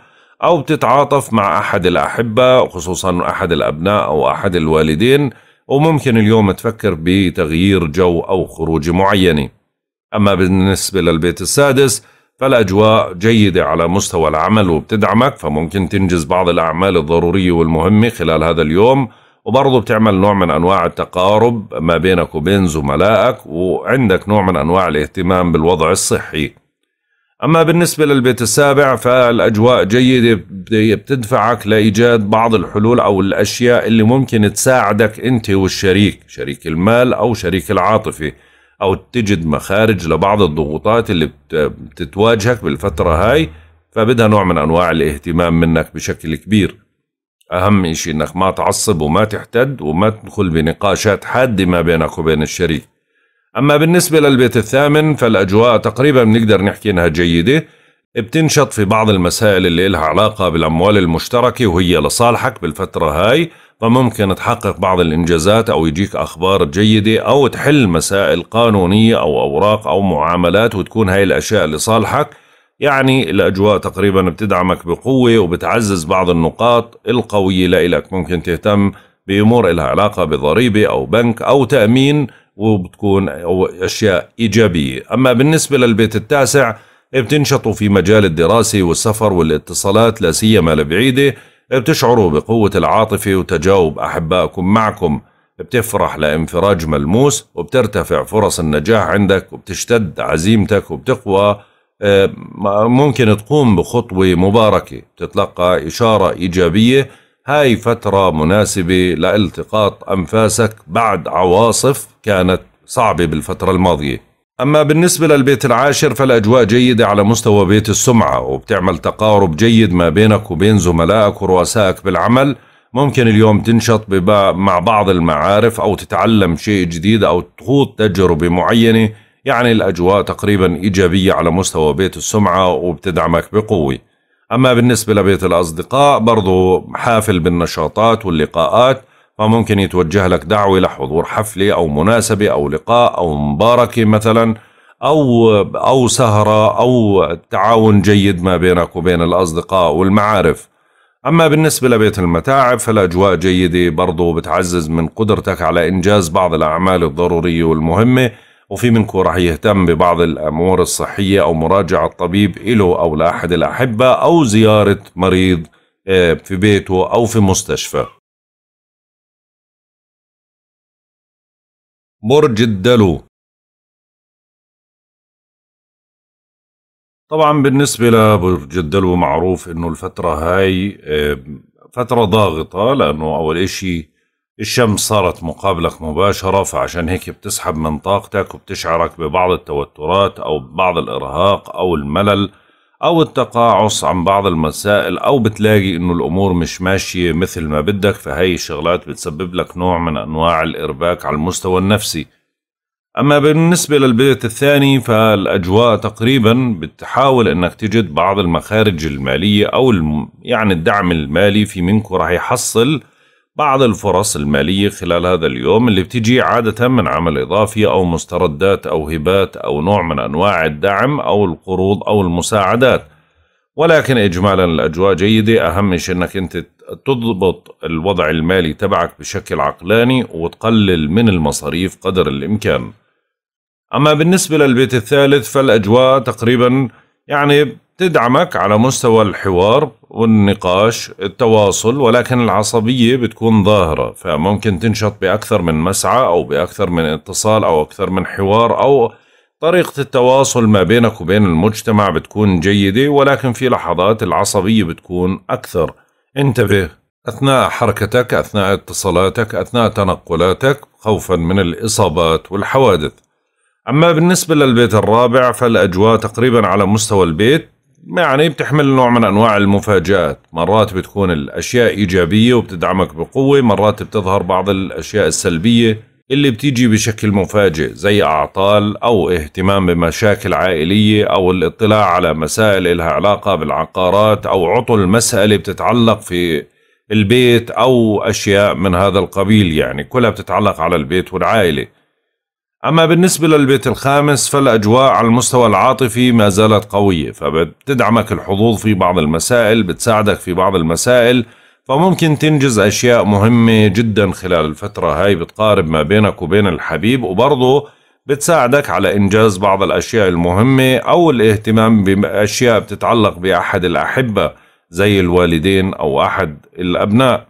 أو بتتعاطف مع أحد الأحبة خصوصا أحد الأبناء أو أحد الوالدين وممكن اليوم تفكر بتغيير جو أو خروج معينة أما بالنسبة للبيت السادس فالأجواء جيدة على مستوى العمل وبتدعمك فممكن تنجز بعض الأعمال الضرورية والمهمة خلال هذا اليوم وبرضه بتعمل نوع من أنواع التقارب ما بينك وبين زملائك وعندك نوع من أنواع الاهتمام بالوضع الصحي أما بالنسبة للبيت السابع فالأجواء جيدة بتدفعك لإيجاد بعض الحلول أو الأشياء اللي ممكن تساعدك أنت والشريك شريك المال أو شريك العاطفة أو تجد مخارج لبعض الضغوطات اللي بتتواجهك بالفترة هاي فبدها نوع من أنواع الاهتمام منك بشكل كبير أهم إشي إنك ما تعصب وما تحتد وما تدخل بنقاشات حادة ما بينك وبين الشريك أما بالنسبة للبيت الثامن فالأجواء تقريبا بنقدر نحكي إنها جيدة بتنشط في بعض المسائل اللي إلها علاقة بالأموال المشتركة وهي لصالحك بالفترة هاي فممكن تحقق بعض الإنجازات أو يجيك أخبار جيدة أو تحل مسائل قانونية أو أوراق أو معاملات وتكون هاي الأشياء لصالحك يعني الأجواء تقريبا بتدعمك بقوة وبتعزز بعض النقاط القوية لإلك ممكن تهتم بأمور إلها علاقة بضريبة أو بنك أو تأمين وبتكون اشياء ايجابيه، اما بالنسبه للبيت التاسع بتنشطوا في مجال الدراسه والسفر والاتصالات لا سيما البعيده، بتشعروا بقوه العاطفه وتجاوب احبائكم معكم، بتفرح لانفراج ملموس وبترتفع فرص النجاح عندك وبتشتد عزيمتك وبتقوى آه، ممكن تقوم بخطوة مباركة بتتلقى إشارة إيجابية هاي فترة مناسبة لالتقاط أنفاسك بعد عواصف كانت صعبة بالفترة الماضية أما بالنسبة للبيت العاشر فالأجواء جيدة على مستوى بيت السمعة وبتعمل تقارب جيد ما بينك وبين زملائك ورؤسائك بالعمل ممكن اليوم تنشط مع بعض المعارف أو تتعلم شيء جديد أو تخوض تجربة معينة يعني الأجواء تقريبا إيجابية على مستوى بيت السمعة وبتدعمك بقوة أما بالنسبة لبيت الأصدقاء برضو حافل بالنشاطات واللقاءات فممكن يتوجه لك دعوة لحضور حفلة أو مناسبة أو لقاء أو مباركة مثلا أو أو سهرة أو تعاون جيد ما بينك وبين الأصدقاء والمعارف أما بالنسبة لبيت المتاعب فالأجواء جيدة برضو بتعزز من قدرتك على إنجاز بعض الأعمال الضرورية والمهمة وفي منكم رح يهتم ببعض الأمور الصحية أو مراجعة طبيب إله أو لأحد الأحبة أو زيارة مريض آه، في بيته أو في مستشفى برج الدلو طبعا بالنسبة لبرج الدلو معروف انه الفترة هاي فترة ضاغطة لانه اول اشي الشمس صارت مقابلك مباشرة فعشان هيك بتسحب من طاقتك وبتشعرك ببعض التوترات او بعض الارهاق او الملل او التقاعس عن بعض المسائل او بتلاقي انه الامور مش ماشية مثل ما بدك فهي الشغلات بتسبب لك نوع من انواع الارباك على المستوى النفسي اما بالنسبة للبيت الثاني فالاجواء تقريبا بتحاول انك تجد بعض المخارج المالية او يعني الدعم المالي في منكو راح يحصل بعض الفرص المالية خلال هذا اليوم اللي بتجي عادة من عمل إضافي أو مستردات أو هبات أو نوع من أنواع الدعم أو القروض أو المساعدات ولكن إجمالا الأجواء جيدة أهم شيء أنك أنت تضبط الوضع المالي تبعك بشكل عقلاني وتقلل من المصاريف قدر الإمكان أما بالنسبة للبيت الثالث فالأجواء تقريبا يعني تدعمك على مستوى الحوار والنقاش التواصل ولكن العصبية بتكون ظاهرة فممكن تنشط بأكثر من مسعى أو بأكثر من اتصال أو أكثر من حوار أو طريقة التواصل ما بينك وبين المجتمع بتكون جيدة ولكن في لحظات العصبية بتكون أكثر انتبه أثناء حركتك أثناء اتصالاتك أثناء تنقلاتك خوفا من الإصابات والحوادث أما بالنسبة للبيت الرابع فالأجواء تقريبا على مستوى البيت يعني بتحمل نوع من انواع المفاجات مرات بتكون الاشياء ايجابيه وبتدعمك بقوه مرات بتظهر بعض الاشياء السلبيه اللي بتيجي بشكل مفاجئ زي اعطال او اهتمام بمشاكل عائليه او الاطلاع على مسائل إلها علاقه بالعقارات او عطل مساله بتتعلق في البيت او اشياء من هذا القبيل يعني كلها بتتعلق على البيت والعائله أما بالنسبة للبيت الخامس فالأجواء على المستوى العاطفي ما زالت قوية فبتدعمك الحظوظ في بعض المسائل بتساعدك في بعض المسائل فممكن تنجز أشياء مهمة جدا خلال الفترة هاي بتقارب ما بينك وبين الحبيب وبرضه بتساعدك على إنجاز بعض الأشياء المهمة أو الاهتمام بأشياء بتتعلق بأحد الأحبة زي الوالدين أو أحد الأبناء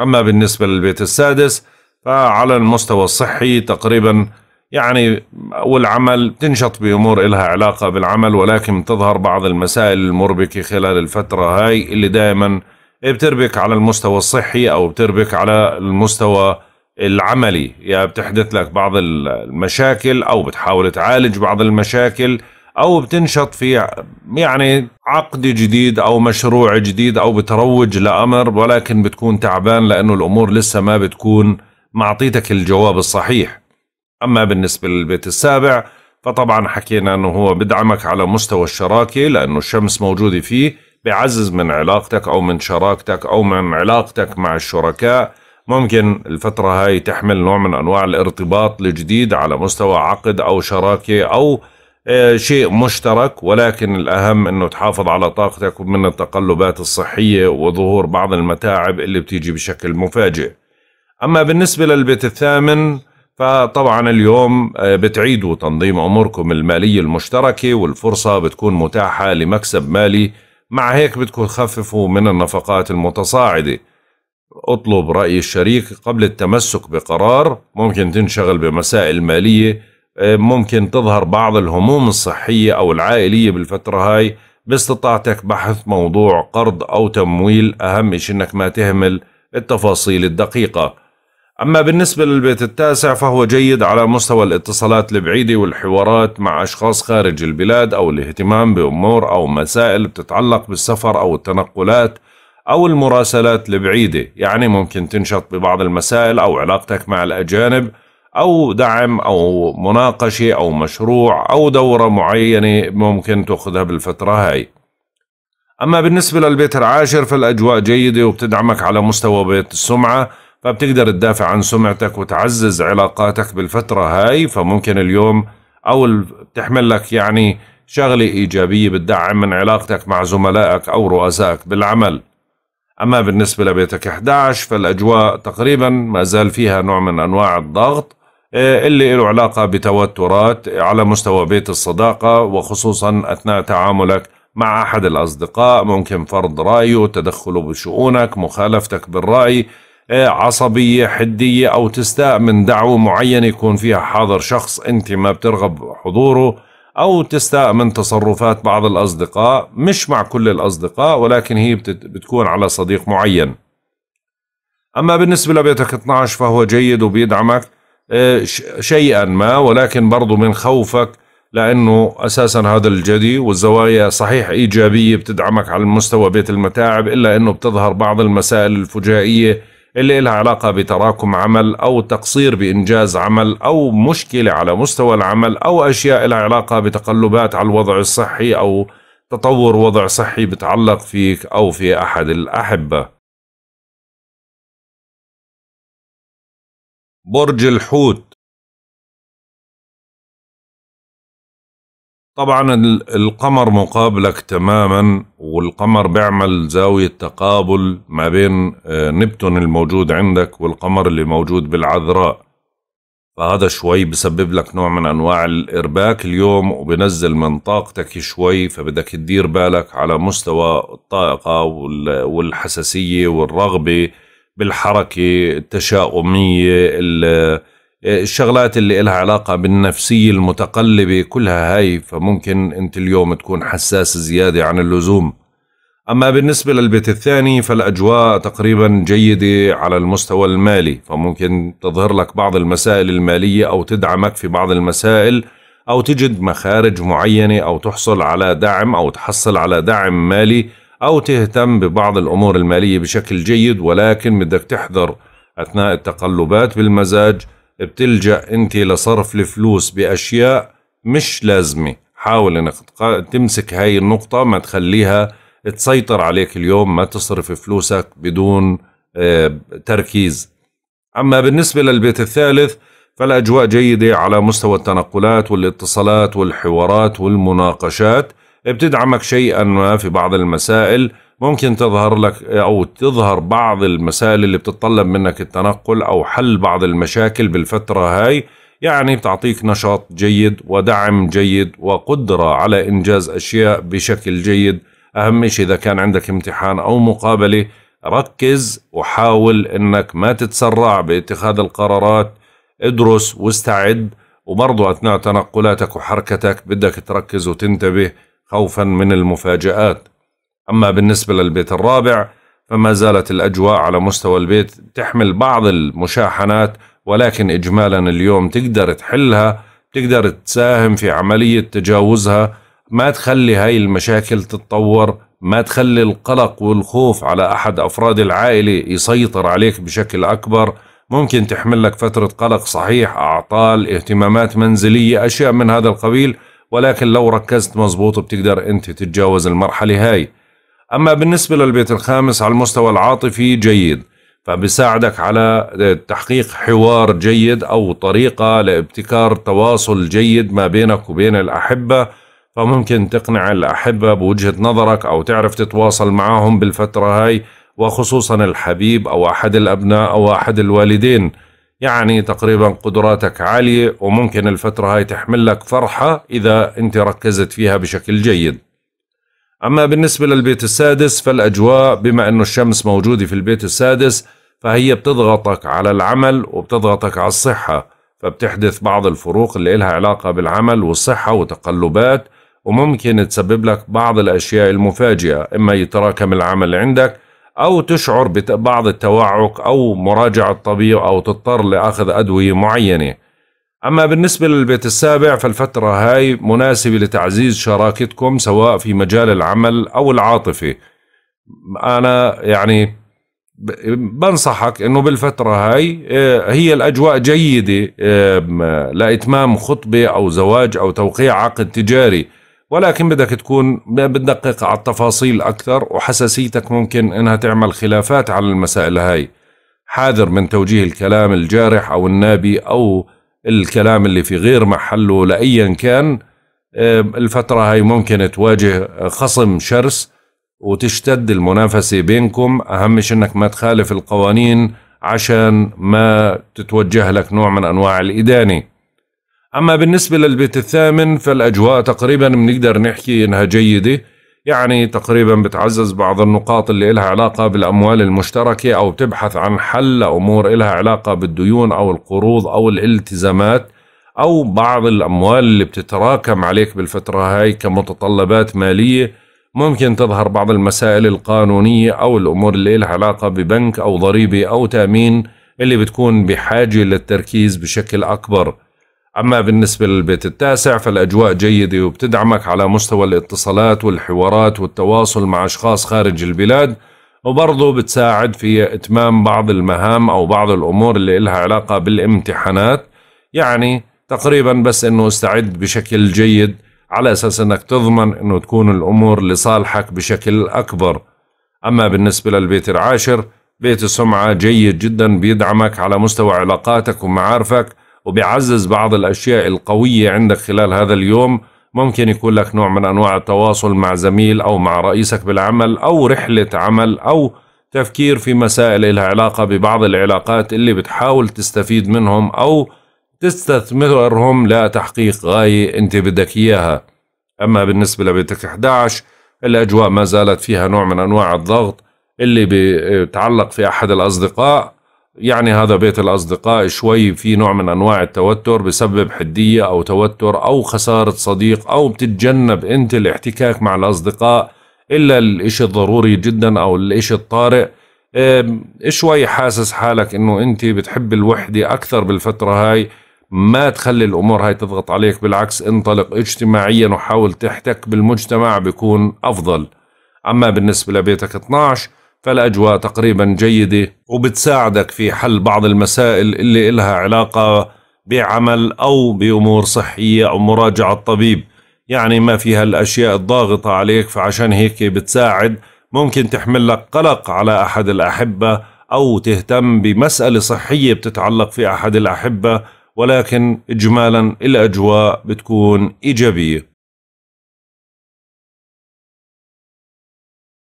أما بالنسبة للبيت السادس فعلى المستوى الصحي تقريبا يعني والعمل تنشط بأمور إلها علاقة بالعمل ولكن تظهر بعض المسائل المربكة خلال الفترة هاي اللي دائما بتربك على المستوى الصحي أو بتربك على المستوى العملي يا يعني بتحدث لك بعض المشاكل أو بتحاول تعالج بعض المشاكل أو بتنشط في يعني عقد جديد أو مشروع جديد أو بتروج لأمر ولكن بتكون تعبان لأنه الأمور لسه ما بتكون ما أعطيتك الجواب الصحيح أما بالنسبة للبيت السابع فطبعا حكينا أنه هو بدعمك على مستوى الشراكة لأنه الشمس موجودة فيه بعزز من علاقتك أو من شراكتك أو من علاقتك مع الشركاء ممكن الفترة هاي تحمل نوع من أنواع الارتباط الجديد على مستوى عقد أو شراكة أو آه، شيء مشترك ولكن الأهم أنه تحافظ على طاقتك من التقلبات الصحية وظهور بعض المتاعب اللي بتيجي بشكل مفاجئ اما بالنسبه للبيت الثامن فطبعا اليوم آه، بتعيدوا تنظيم اموركم الماليه المشتركه والفرصه بتكون متاحه لمكسب مالي مع هيك بتكون تخففوا من النفقات المتصاعده اطلب راي الشريك قبل التمسك بقرار ممكن تنشغل بمسائل ماليه آه، ممكن تظهر بعض الهموم الصحيه او العائليه بالفتره هاي باستطاعتك بحث موضوع قرض او تمويل اهم شيء انك ما تهمل التفاصيل الدقيقه أما بالنسبة للبيت التاسع فهو جيد على مستوى الاتصالات البعيدة والحوارات مع أشخاص خارج البلاد أو الاهتمام بأمور أو مسائل بتتعلق بالسفر أو التنقلات أو المراسلات البعيدة يعني ممكن تنشط ببعض المسائل أو علاقتك مع الأجانب أو دعم أو مناقشة أو مشروع أو دورة معينة ممكن تأخذها بالفترة هاي أما بالنسبة للبيت العاشر فالأجواء جيدة وبتدعمك على مستوى بيت السمعة فبتقدر تدافع عن سمعتك وتعزز علاقاتك بالفترة هاي فممكن اليوم أو بتحمل لك يعني شغلة إيجابية بتدعم من علاقتك مع زملائك أو رؤسائك بالعمل أما بالنسبة لبيتك 11 فالأجواء تقريبا ما زال فيها نوع من أنواع الضغط آه، اللي له علاقة بتوترات على مستوى بيت الصداقة وخصوصا أثناء تعاملك مع أحد الأصدقاء ممكن فرض رأيه تدخله بشؤونك مخالفتك بالرأي إيه، عصبية حدية أو تستاء من دعوة معينة يكون فيها حاضر شخص أنت ما بترغب حضوره أو تستاء من تصرفات بعض الأصدقاء مش مع كل الأصدقاء ولكن هي بتكون على صديق معين أما بالنسبة لبيتك 12 فهو جيد وبيدعمك إيه، شيئا ما ولكن برضو من خوفك لأنه أساسا هذا الجدي والزوايا صحيح إيجابية بتدعمك على مستوى بيت المتاعب إلا أنه بتظهر بعض المسائل الفجائية اللي لها علاقة بتراكم عمل أو تقصير بإنجاز عمل أو مشكلة على مستوى العمل أو أشياء لها علاقة بتقلبات على الوضع الصحي أو تطور وضع صحي بتعلق فيك أو في أحد الأحبة برج الحوت طبعا القمر مقابلك تماما والقمر بيعمل زاوية تقابل ما بين آه، نبتون الموجود عندك والقمر اللي موجود بالعذراء فهذا شوي بسبب لك نوع من أنواع الإرباك اليوم وبنزل من طاقتك شوي فبدك تدير بالك على مستوى الطاقة والحساسية والرغبة بالحركة التشاؤمية الشغلات اللي إلها علاقة بالنفسية المتقلبة كلها هاي فممكن أنت اليوم تكون حساس زيادة عن اللزوم أما بالنسبة للبيت الثاني فالأجواء تقريبا جيدة على المستوى المالي فممكن تظهر لك بعض المسائل المالية أو تدعمك في بعض المسائل أو تجد مخارج معينة أو تحصل على دعم أو تحصل على دعم مالي أو تهتم ببعض الأمور المالية بشكل جيد ولكن بدك تحذر أثناء التقلبات بالمزاج بتلجأ انت لصرف الفلوس باشياء مش لازمه حاول انك تمسك هاي النقطة ما تخليها تسيطر عليك اليوم ما تصرف فلوسك بدون آه، تركيز أما بالنسبة للبيت الثالث فالأجواء جيدة على مستوى التنقلات والاتصالات والحوارات والمناقشات بتدعمك شيئا ما في بعض المسائل ممكن تظهر لك او تظهر بعض المسائل اللي بتتطلب منك التنقل او حل بعض المشاكل بالفتره هاي يعني بتعطيك نشاط جيد ودعم جيد وقدره على انجاز اشياء بشكل جيد اهم شيء اذا كان عندك امتحان او مقابله ركز وحاول انك ما تتسرع باتخاذ القرارات ادرس واستعد وبرضه اثناء تنقلاتك وحركتك بدك تركز وتنتبه خوفا من المفاجآت أما بالنسبة للبيت الرابع فما زالت الأجواء على مستوى البيت تحمل بعض المشاحنات ولكن إجمالا اليوم تقدر تحلها تقدر تساهم في عملية تجاوزها ما تخلي هاي المشاكل تتطور ما تخلي القلق والخوف على أحد أفراد العائلة يسيطر عليك بشكل أكبر ممكن تحمل لك فترة قلق صحيح أعطال اهتمامات منزلية أشياء من هذا القبيل ولكن لو ركزت مزبوط بتقدر أنت تتجاوز المرحلة هاي أما بالنسبة للبيت الخامس على المستوى العاطفي جيد فبساعدك على آه، تحقيق حوار جيد أو طريقة لابتكار تواصل جيد ما بينك وبين الأحبة فممكن تقنع الأحبة بوجهة نظرك أو تعرف تتواصل معهم بالفترة هاي وخصوصا الحبيب أو أحد الأبناء أو أحد الوالدين يعني تقريبا قدراتك عالية وممكن الفترة هاي تحمل لك فرحة إذا أنت ركزت فيها بشكل جيد أما بالنسبة للبيت السادس فالأجواء بما أنه الشمس موجودة في البيت السادس فهي بتضغطك على العمل وبتضغطك على الصحة فبتحدث بعض الفروق اللي إلها علاقة بالعمل والصحة وتقلبات وممكن تسبب لك بعض الأشياء المفاجئة إما يتراكم العمل عندك أو تشعر ببعض التوعك أو مراجعة طبيب أو تضطر لأخذ أدوية معينة أما بالنسبة للبيت السابع فالفترة هاي مناسبة لتعزيز شراكتكم سواء في مجال العمل أو العاطفة أنا يعني بنصحك انه بالفترة هاي آه، هي الاجواء جيدة آه، لاتمام خطبة او زواج او توقيع عقد تجاري ولكن بدك تكون بتدقق على التفاصيل اكثر وحساسيتك ممكن انها تعمل خلافات على المسائل هاي حاذر من توجيه الكلام الجارح او النابي او الكلام اللي في غير محله لأيا كان الفترة هاي ممكن تواجه خصم شرس وتشتد المنافسة بينكم أهم أنك ما تخالف القوانين عشان ما تتوجه لك نوع من أنواع الإدانة أما بالنسبة للبيت الثامن فالأجواء تقريبا بنقدر نحكي إنها جيدة يعني تقريبا بتعزز بعض النقاط اللي إلها علاقة بالأموال المشتركة أو بتبحث عن حل لأمور إلها علاقة بالديون أو القروض أو الالتزامات أو بعض الأموال اللي بتتراكم عليك بالفترة هاي كمتطلبات مالية ممكن تظهر بعض المسائل القانونية أو الأمور اللي إلها علاقة ببنك أو ضريبة أو تأمين اللي بتكون بحاجة للتركيز بشكل أكبر أما بالنسبة للبيت التاسع فالأجواء جيدة وبتدعمك على مستوى الاتصالات والحوارات والتواصل مع أشخاص خارج البلاد وبرضه بتساعد في إتمام بعض المهام أو بعض الأمور اللي إلها علاقة بالامتحانات يعني تقريبا بس إنه استعد بشكل جيد على أساس إنك تضمن إنه تكون الأمور لصالحك بشكل أكبر أما بالنسبة للبيت العاشر بيت السمعة جيد جدا بيدعمك على مستوى علاقاتك ومعارفك وبيعزز بعض الأشياء القوية عندك خلال هذا اليوم ممكن يكون لك نوع من أنواع التواصل مع زميل أو مع رئيسك بالعمل أو رحلة عمل أو تفكير في مسائل لها علاقة ببعض العلاقات اللي بتحاول تستفيد منهم أو تستثمرهم لتحقيق غاية أنت بدك إياها أما بالنسبة لبيتك 11 الأجواء ما زالت فيها نوع من أنواع الضغط اللي بيتعلق في أحد الأصدقاء يعني هذا بيت الأصدقاء شوي في نوع من أنواع التوتر بسبب حدية أو توتر أو خسارة صديق أو بتتجنب أنت الاحتكاك مع الأصدقاء إلا الإشي الضروري جدا أو الإشي الطارئ شوي حاسس حالك أنه أنت بتحب الوحدة أكثر بالفترة هاي ما تخلي الأمور هاي تضغط عليك بالعكس انطلق اجتماعيا وحاول تحتك بالمجتمع بيكون أفضل أما بالنسبة لبيتك 12 فالأجواء تقريبا جيدة وبتساعدك في حل بعض المسائل اللي إلها علاقة بعمل أو بأمور صحية أو مراجعة طبيب يعني ما فيها الأشياء الضاغطة عليك فعشان هيك بتساعد ممكن تحمل لك قلق على أحد الأحبة أو تهتم بمسألة صحية بتتعلق في أحد الأحبة ولكن إجمالا الأجواء بتكون إيجابية